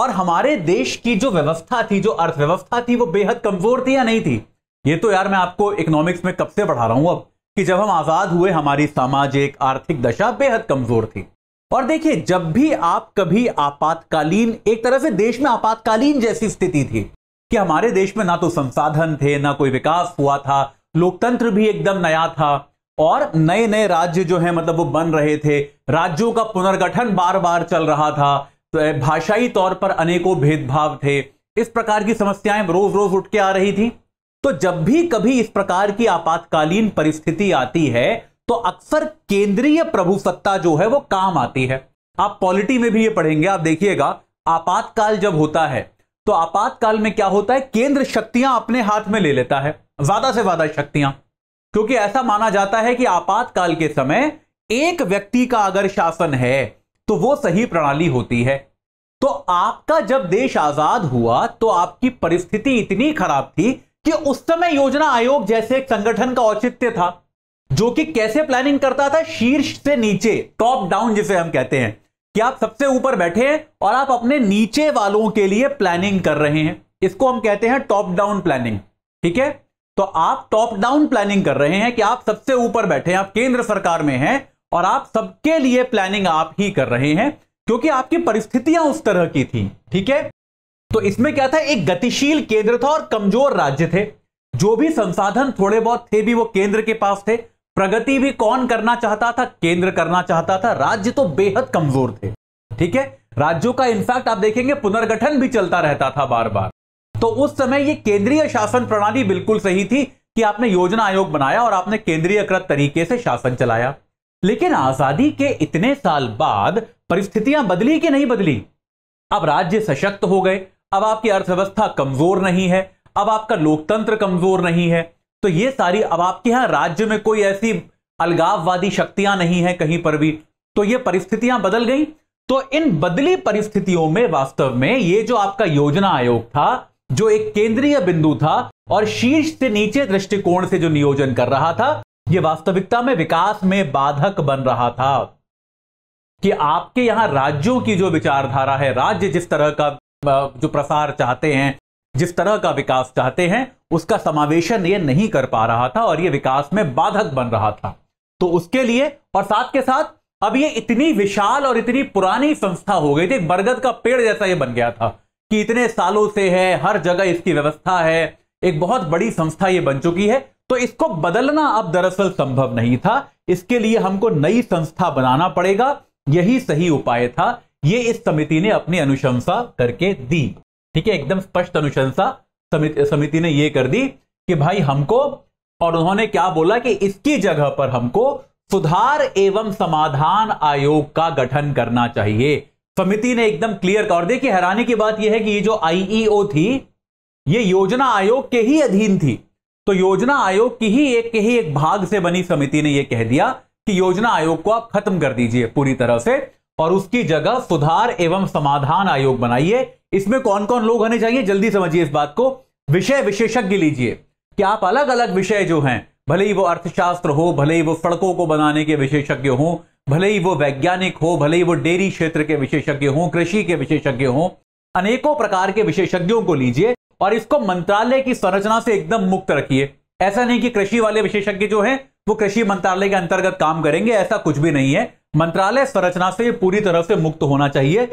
और हमारे देश की जो व्यवस्था थी जो अर्थव्यवस्था थी वो बेहद कमजोर थी या नहीं थी ये तो यार मैं आपको इकोनॉमिक्स में कब से पढ़ा रहा हूं अब कि जब हम आजाद हुए हमारी सामाजिक आर्थिक दशा बेहद कमजोर थी और देखिए जब भी आप कभी आपातकालीन एक तरह से देश में आपातकालीन जैसी स्थिति थी कि हमारे देश में ना तो संसाधन थे ना कोई विकास हुआ था लोकतंत्र भी एकदम नया था और नए नए राज्य जो है मतलब वो बन रहे थे राज्यों का पुनर्गठन बार बार चल रहा था तो भाषाई तौर पर अनेकों भेदभाव थे इस प्रकार की समस्याएं रोज रोज उठ के आ रही थी तो जब भी कभी इस प्रकार की आपातकालीन परिस्थिति आती है तो अक्सर केंद्रीय प्रभुसत्ता जो है वो काम आती है आप पॉलिटी में भी ये पढ़ेंगे आप देखिएगा आपातकाल जब होता है तो आपातकाल में क्या होता है केंद्र शक्तियां अपने हाथ में ले लेता है ज्यादा से ज्यादा शक्तियां क्योंकि ऐसा माना जाता है कि आपातकाल के समय एक व्यक्ति का अगर शासन है तो वो सही प्रणाली होती है तो आपका जब देश आजाद हुआ तो आपकी परिस्थिति इतनी खराब थी कि उस समय योजना आयोग जैसे एक संगठन का औचित्य था जो कि कैसे प्लानिंग करता था शीर्ष से नीचे टॉप डाउन जिसे हम कहते हैं कि आप सबसे ऊपर बैठे हैं और आप अपने नीचे वालों के लिए प्लानिंग कर रहे हैं इसको हम कहते हैं टॉप डाउन प्लानिंग ठीक है तो आप टॉप डाउन प्लानिंग कर रहे हैं कि आप सबसे ऊपर बैठे हैं आप केंद्र सरकार में हैं और आप सबके लिए प्लानिंग आप ही कर रहे हैं क्योंकि आपकी परिस्थितियां उस तरह की थी ठीक है तो इसमें क्या था एक गतिशील केंद्र था और कमजोर राज्य थे जो भी संसाधन थोड़े बहुत थे भी वो केंद्र के पास थे प्रगति भी कौन करना चाहता था केंद्र करना चाहता था राज्य तो बेहद कमजोर थे ठीक है राज्यों का इनफैक्ट आप देखेंगे पुनर्गठन भी चलता रहता था बार बार तो उस समय ये केंद्रीय शासन प्रणाली बिल्कुल सही थी कि आपने योजना आयोग बनाया और आपने केंद्रीयकृत तरीके से शासन चलाया लेकिन आजादी के इतने साल बाद परिस्थितियां बदली कि नहीं बदली अब राज्य सशक्त हो गए अब आपकी अर्थव्यवस्था कमजोर नहीं है अब आपका लोकतंत्र कमजोर नहीं है तो ये सारी अब आपके यहां राज्य में कोई ऐसी अलगाववादी शक्तियां नहीं है कहीं पर भी तो ये परिस्थितियां बदल गई तो इन बदली परिस्थितियों में वास्तव में ये जो आपका योजना आयोग था जो एक केंद्रीय बिंदु था और शीर्ष से नीचे दृष्टिकोण से जो नियोजन कर रहा था यह वास्तविकता में विकास में बाधक बन रहा था कि आपके यहां राज्यों की जो विचारधारा है राज्य जिस तरह का जो प्रसार चाहते हैं जिस तरह का विकास चाहते हैं उसका समावेशन ये नहीं कर पा रहा था और ये विकास में बाधक बन रहा था तो उसके लिए और साथ के साथ अब ये इतनी विशाल और इतनी पुरानी संस्था हो गई थी बरगद का पेड़ जैसा ये बन गया था कि इतने सालों से है हर जगह इसकी व्यवस्था है एक बहुत बड़ी संस्था ये बन चुकी है तो इसको बदलना अब दरअसल संभव नहीं था इसके लिए हमको नई संस्था बनाना पड़ेगा यही सही उपाय था ये इस समिति ने अपनी अनुशंसा करके दी ठीक है एकदम स्पष्ट अनुशंसा समिति ने यह कर दी कि भाई हमको और उन्होंने क्या बोला कि इसकी जगह पर हमको सुधार एवं समाधान आयोग का गठन करना चाहिए समिति ने एकदम क्लियर कर देखिए हैरानी की बात यह है कि ये जो आईईओ e थी ये योजना आयोग के ही अधीन थी तो योजना आयोग की ही एक के ही एक भाग से बनी समिति ने यह कह दिया कि योजना आयोग को आप खत्म कर दीजिए पूरी तरह से और उसकी जगह सुधार एवं समाधान आयोग बनाइए इसमें कौन कौन लोग होने चाहिए जल्दी समझिए इस बात को विषय विशेषज्ञ लीजिए कि आप अलग अलग विषय जो हैं भले ही वो अर्थशास्त्र हो भले ही वो सड़कों को बनाने के विशेषज्ञ हों भले ही वो वैज्ञानिक हो भले ही वो डेयरी क्षेत्र के विशेषज्ञ हों कृषि के विशेषज्ञ हों अनेकों प्रकार के विशेषज्ञों को लीजिए और इसको मंत्रालय की संरचना से एकदम मुक्त रखिए ऐसा नहीं कि कृषि वाले विशेषज्ञ जो है वो कृषि मंत्रालय के अंतर्गत काम करेंगे ऐसा कुछ भी नहीं है मंत्रालय संरचना से पूरी तरह से मुक्त होना चाहिए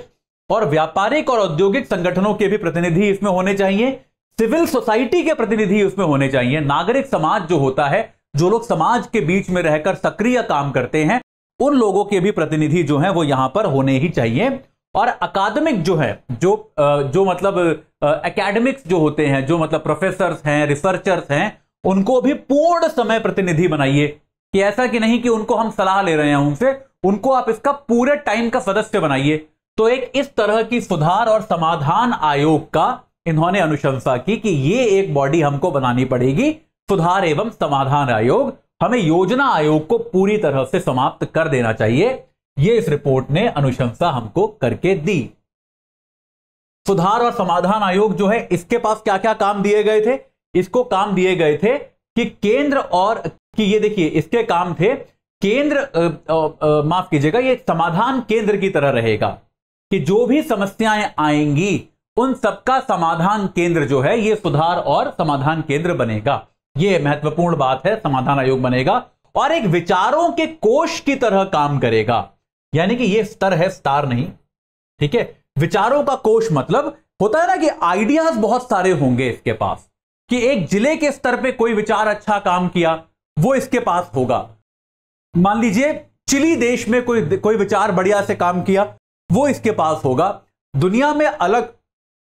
और व्यापारिक और औद्योगिक संगठनों के भी प्रतिनिधि इसमें होने चाहिए सिविल सोसाइटी के प्रतिनिधि उसमें होने चाहिए नागरिक समाज जो होता है जो लोग समाज के बीच में रहकर सक्रिय काम करते हैं उन लोगों के भी प्रतिनिधि जो हैं वो यहां पर होने ही चाहिए और अकादमिक जो है जो जो मतलब एकेडमिक्स जो होते हैं जो मतलब प्रोफेसर हैं रिसर्चर्स हैं उनको भी पूर्ण समय प्रतिनिधि बनाइए कि ऐसा कि नहीं कि उनको हम सलाह ले रहे हैं उनसे उनको आप इसका पूरे टाइम का सदस्य बनाइए तो एक इस तरह की सुधार और समाधान आयोग का इन्होंने अनुशंसा की कि ये एक बॉडी हमको बनानी पड़ेगी सुधार एवं समाधान आयोग हमें योजना आयोग को पूरी तरह से समाप्त कर देना चाहिए ये इस रिपोर्ट ने अनुशंसा हमको करके दी सुधार और समाधान आयोग जो है इसके पास क्या क्या काम दिए गए थे इसको काम दिए गए थे कि केंद्र और कि ये देखिए इसके काम थे केंद्र माफ कीजिएगा ये समाधान केंद्र की तरह रहेगा कि जो भी समस्याएं आएंगी उन सबका समाधान केंद्र जो है ये सुधार और समाधान केंद्र बनेगा ये महत्वपूर्ण बात है समाधान आयोग बनेगा और एक विचारों के कोष की तरह काम करेगा यानी कि ये स्तर है स्टार नहीं ठीक है विचारों का कोष मतलब होता है ना कि आइडियाज बहुत सारे होंगे इसके पास कि एक जिले के स्तर पे कोई विचार अच्छा काम किया वो इसके पास होगा मान लीजिए चिली देश में कोई कोई विचार बढ़िया से काम किया वो इसके पास होगा दुनिया में अलग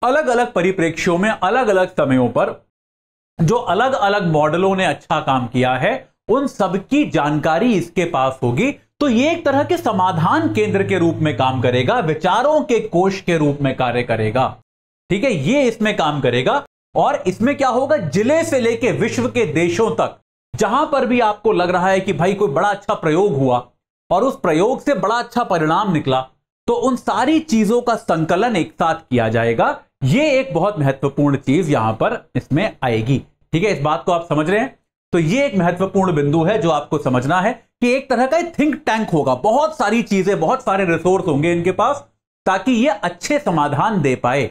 अलग अलग परिप्रेक्ष्यों में अलग अलग समयों पर जो अलग अलग मॉडलों ने अच्छा काम किया है उन सबकी जानकारी इसके पास होगी तो ये एक तरह के समाधान केंद्र के रूप में काम करेगा विचारों के कोष के रूप में कार्य करेगा ठीक है ये इसमें काम करेगा और इसमें क्या होगा जिले से लेके विश्व के देशों तक जहां पर भी आपको लग रहा है कि भाई कोई बड़ा अच्छा प्रयोग हुआ और उस प्रयोग से बड़ा अच्छा परिणाम निकला तो उन सारी चीजों का संकलन एक साथ किया जाएगा ये एक बहुत महत्वपूर्ण चीज यहां पर इसमें आएगी ठीक है इस बात को आप समझ रहे हैं तो ये एक महत्वपूर्ण बिंदु है जो आपको समझना है कि एक तरह का थिंक टैंक होगा बहुत सारी चीजें बहुत सारे रिसोर्स होंगे इनके पास ताकि ये अच्छे समाधान दे पाए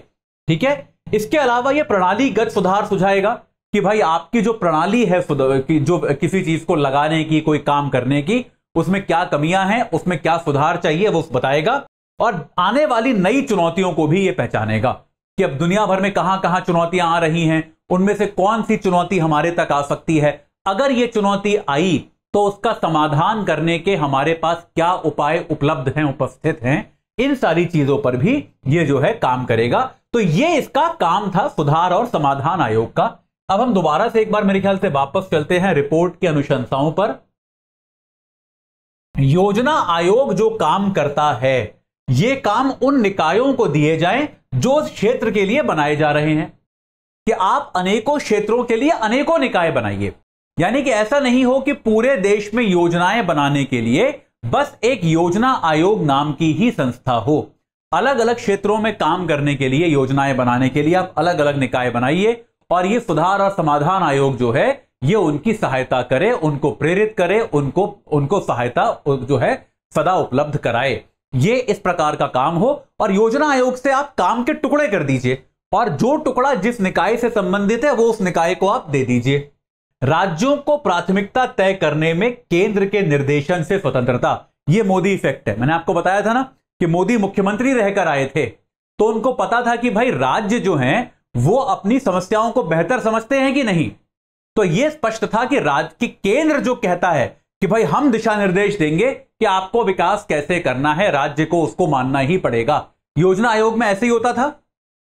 ठीक है इसके अलावा ये प्रणालीगत सुधार सुझाएगा कि भाई आपकी जो प्रणाली है कि जो किसी चीज को लगाने की कोई काम करने की उसमें क्या कमियां हैं उसमें क्या सुधार चाहिए वो बताएगा और आने वाली नई चुनौतियों को भी यह पहचानेगा कि अब दुनिया भर में कहां कहां चुनौतियां आ रही हैं उनमें से कौन सी चुनौती हमारे तक आ सकती है अगर ये चुनौती आई तो उसका समाधान करने के हमारे पास क्या उपाय उपलब्ध हैं उपस्थित हैं इन सारी चीजों पर भी ये जो है काम करेगा तो ये इसका काम था सुधार और समाधान आयोग का अब हम दोबारा से एक बार मेरे ख्याल से वापस चलते हैं रिपोर्ट की अनुशंसाओं पर योजना आयोग जो काम करता है ये काम उन निकायों को दिए जाएं जो क्षेत्र के लिए बनाए जा रहे हैं कि आप अनेकों क्षेत्रों के लिए अनेकों निकाय बनाइए यानी कि ऐसा नहीं हो कि पूरे देश में योजनाएं बनाने के लिए बस एक योजना आयोग नाम की ही संस्था हो अलग अलग क्षेत्रों में काम करने के लिए योजनाएं बनाने के लिए आप अलग अलग निकाय बनाइए और ये सुधार और समाधान आयोग जो है ये उनकी सहायता करे उनको प्रेरित करे उनको उनको सहायता जो है सदा उपलब्ध कराए ये इस प्रकार का काम हो और योजना आयोग से आप काम के टुकड़े कर दीजिए और जो टुकड़ा जिस निकाय से संबंधित है वो उस निकाय को आप दे दीजिए राज्यों को प्राथमिकता तय करने में केंद्र के निर्देशन से स्वतंत्रता ये मोदी इफेक्ट है मैंने आपको बताया था ना कि मोदी मुख्यमंत्री रहकर आए थे तो उनको पता था कि भाई राज्य जो है वो अपनी समस्याओं को बेहतर समझते हैं कि नहीं तो यह स्पष्ट था कि राज्य की केंद्र जो कहता है कि भाई हम दिशा निर्देश देंगे कि आपको विकास कैसे करना है राज्य को उसको मानना ही पड़ेगा योजना आयोग में ऐसे ही होता था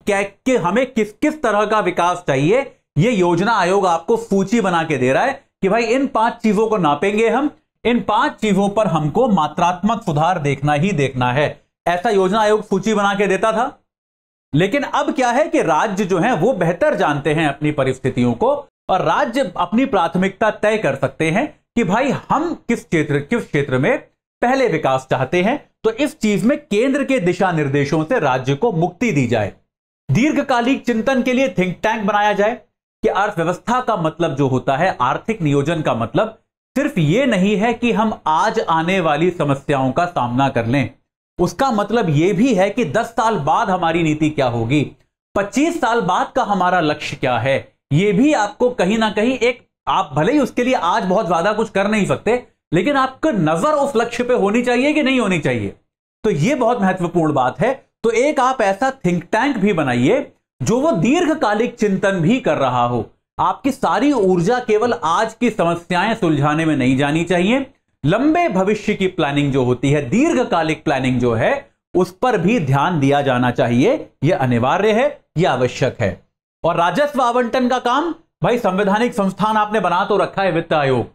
क्या कि हमें किस किस तरह का विकास चाहिए यह योजना आयोग आपको सूची बना के दे रहा है कि भाई इन पांच चीजों को नापेंगे हम इन पांच चीजों पर हमको मात्रात्मक सुधार देखना ही देखना है ऐसा योजना आयोग सूची बना के देता था लेकिन अब क्या है कि राज्य जो है वो बेहतर जानते हैं अपनी परिस्थितियों को और राज्य अपनी प्राथमिकता तय कर सकते हैं कि भाई हम किस क्षेत्र किस क्षेत्र में पहले विकास चाहते हैं तो इस चीज में केंद्र के दिशा निर्देशों से राज्य को मुक्ति दी जाए दीर्घकालिक चिंतन के लिए थिंक टैंक बनाया जाए कि अर्थव्यवस्था का मतलब जो होता है आर्थिक नियोजन का मतलब सिर्फ ये नहीं है कि हम आज आने वाली समस्याओं का सामना कर लें उसका मतलब यह भी है कि 10 साल बाद हमारी नीति क्या होगी 25 साल बाद का हमारा लक्ष्य क्या है यह भी आपको कहीं ना कहीं एक आप भले ही उसके लिए आज बहुत ज्यादा कुछ कर नहीं सकते लेकिन आपका नजर उस लक्ष्य पे होनी चाहिए कि नहीं होनी चाहिए तो ये बहुत महत्वपूर्ण बात है तो एक आप ऐसा थिंक टैंक भी बनाइए जो वो दीर्घकालिक चिंतन भी कर रहा हो आपकी सारी ऊर्जा केवल आज की समस्याएं सुलझाने में नहीं जानी चाहिए लंबे भविष्य की प्लानिंग जो होती है दीर्घकालिक प्लानिंग जो है उस पर भी ध्यान दिया जाना चाहिए यह अनिवार्य है यह आवश्यक है और राजस्व आवंटन का काम भाई संवैधानिक संस्थान आपने बना तो रखा है वित्त आयोग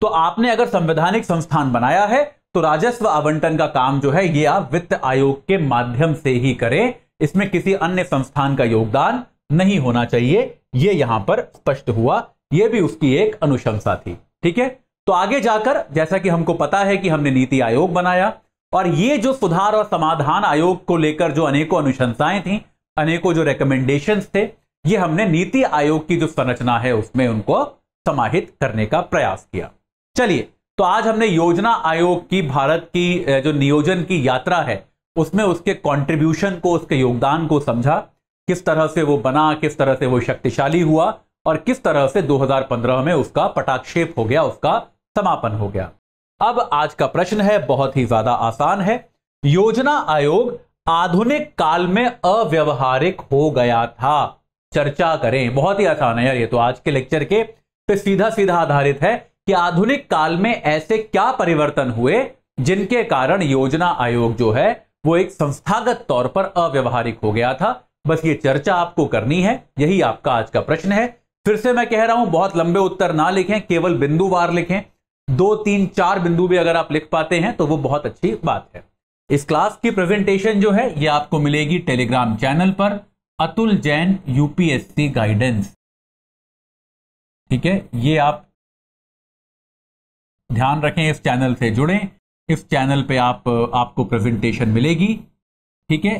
तो आपने अगर संवैधानिक संस्थान बनाया है तो राजस्व आवंटन का काम जो है ये आप वित्त आयोग के माध्यम से ही करें इसमें किसी अन्य संस्थान का योगदान नहीं होना चाहिए यह यहां पर स्पष्ट हुआ यह भी उसकी एक अनुशंसा थी ठीक है तो आगे जाकर जैसा कि हमको पता है कि हमने नीति आयोग बनाया और ये जो सुधार और समाधान आयोग को लेकर जो अनेकों अनुशंसाएं थी अनेकों जो रिकमेंडेशन थे ये हमने नीति आयोग की जो संरचना है उसमें उनको समाहित करने का प्रयास किया चलिए तो आज हमने योजना आयोग की भारत की जो नियोजन की यात्रा है उसमें उसके कंट्रीब्यूशन को उसके योगदान को समझा किस तरह से वो बना किस तरह से वो शक्तिशाली हुआ और किस तरह से 2015 में उसका पटाक्षेप हो गया उसका समापन हो गया अब आज का प्रश्न है बहुत ही ज्यादा आसान है योजना आयोग आधुनिक काल में अव्यवहारिक हो गया था चर्चा करें बहुत ही आसान है यार ये तो आज के लेक्चर के पे तो सीधा सीधा आधारित है कि आधुनिक काल में ऐसे क्या परिवर्तन हुए जिनके कारण योजना आयोग जो है वो एक संस्थागत तौर पर अव्यवहारिक हो गया था बस ये चर्चा आपको करनी है यही आपका आज का प्रश्न है फिर से मैं कह रहा हूं बहुत लंबे उत्तर ना लिखें केवल बिंदुवार लिखें दो तीन चार बिंदु भी अगर आप लिख पाते हैं तो वो बहुत अच्छी बात है इस क्लास की प्रेजेंटेशन जो है ये आपको मिलेगी टेलीग्राम चैनल पर अतुल जैन यूपीएससी गाइडेंस ठीक है ये आप ध्यान रखें इस चैनल से जुड़ें इस चैनल पे आप आपको प्रेजेंटेशन मिलेगी ठीक है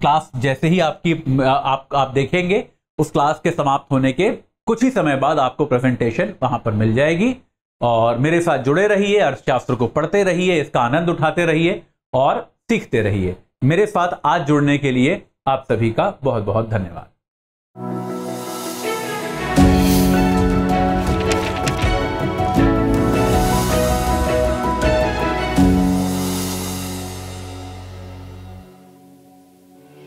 क्लास जैसे ही आपकी आप आप देखेंगे उस क्लास के समाप्त होने के कुछ ही समय बाद आपको प्रेजेंटेशन वहां पर मिल जाएगी और मेरे साथ जुड़े रहिए अर्थशास्त्र को पढ़ते रहिए इसका आनंद उठाते रहिए और सीखते रहिए मेरे साथ आज जुड़ने के लिए आप सभी का बहुत बहुत धन्यवाद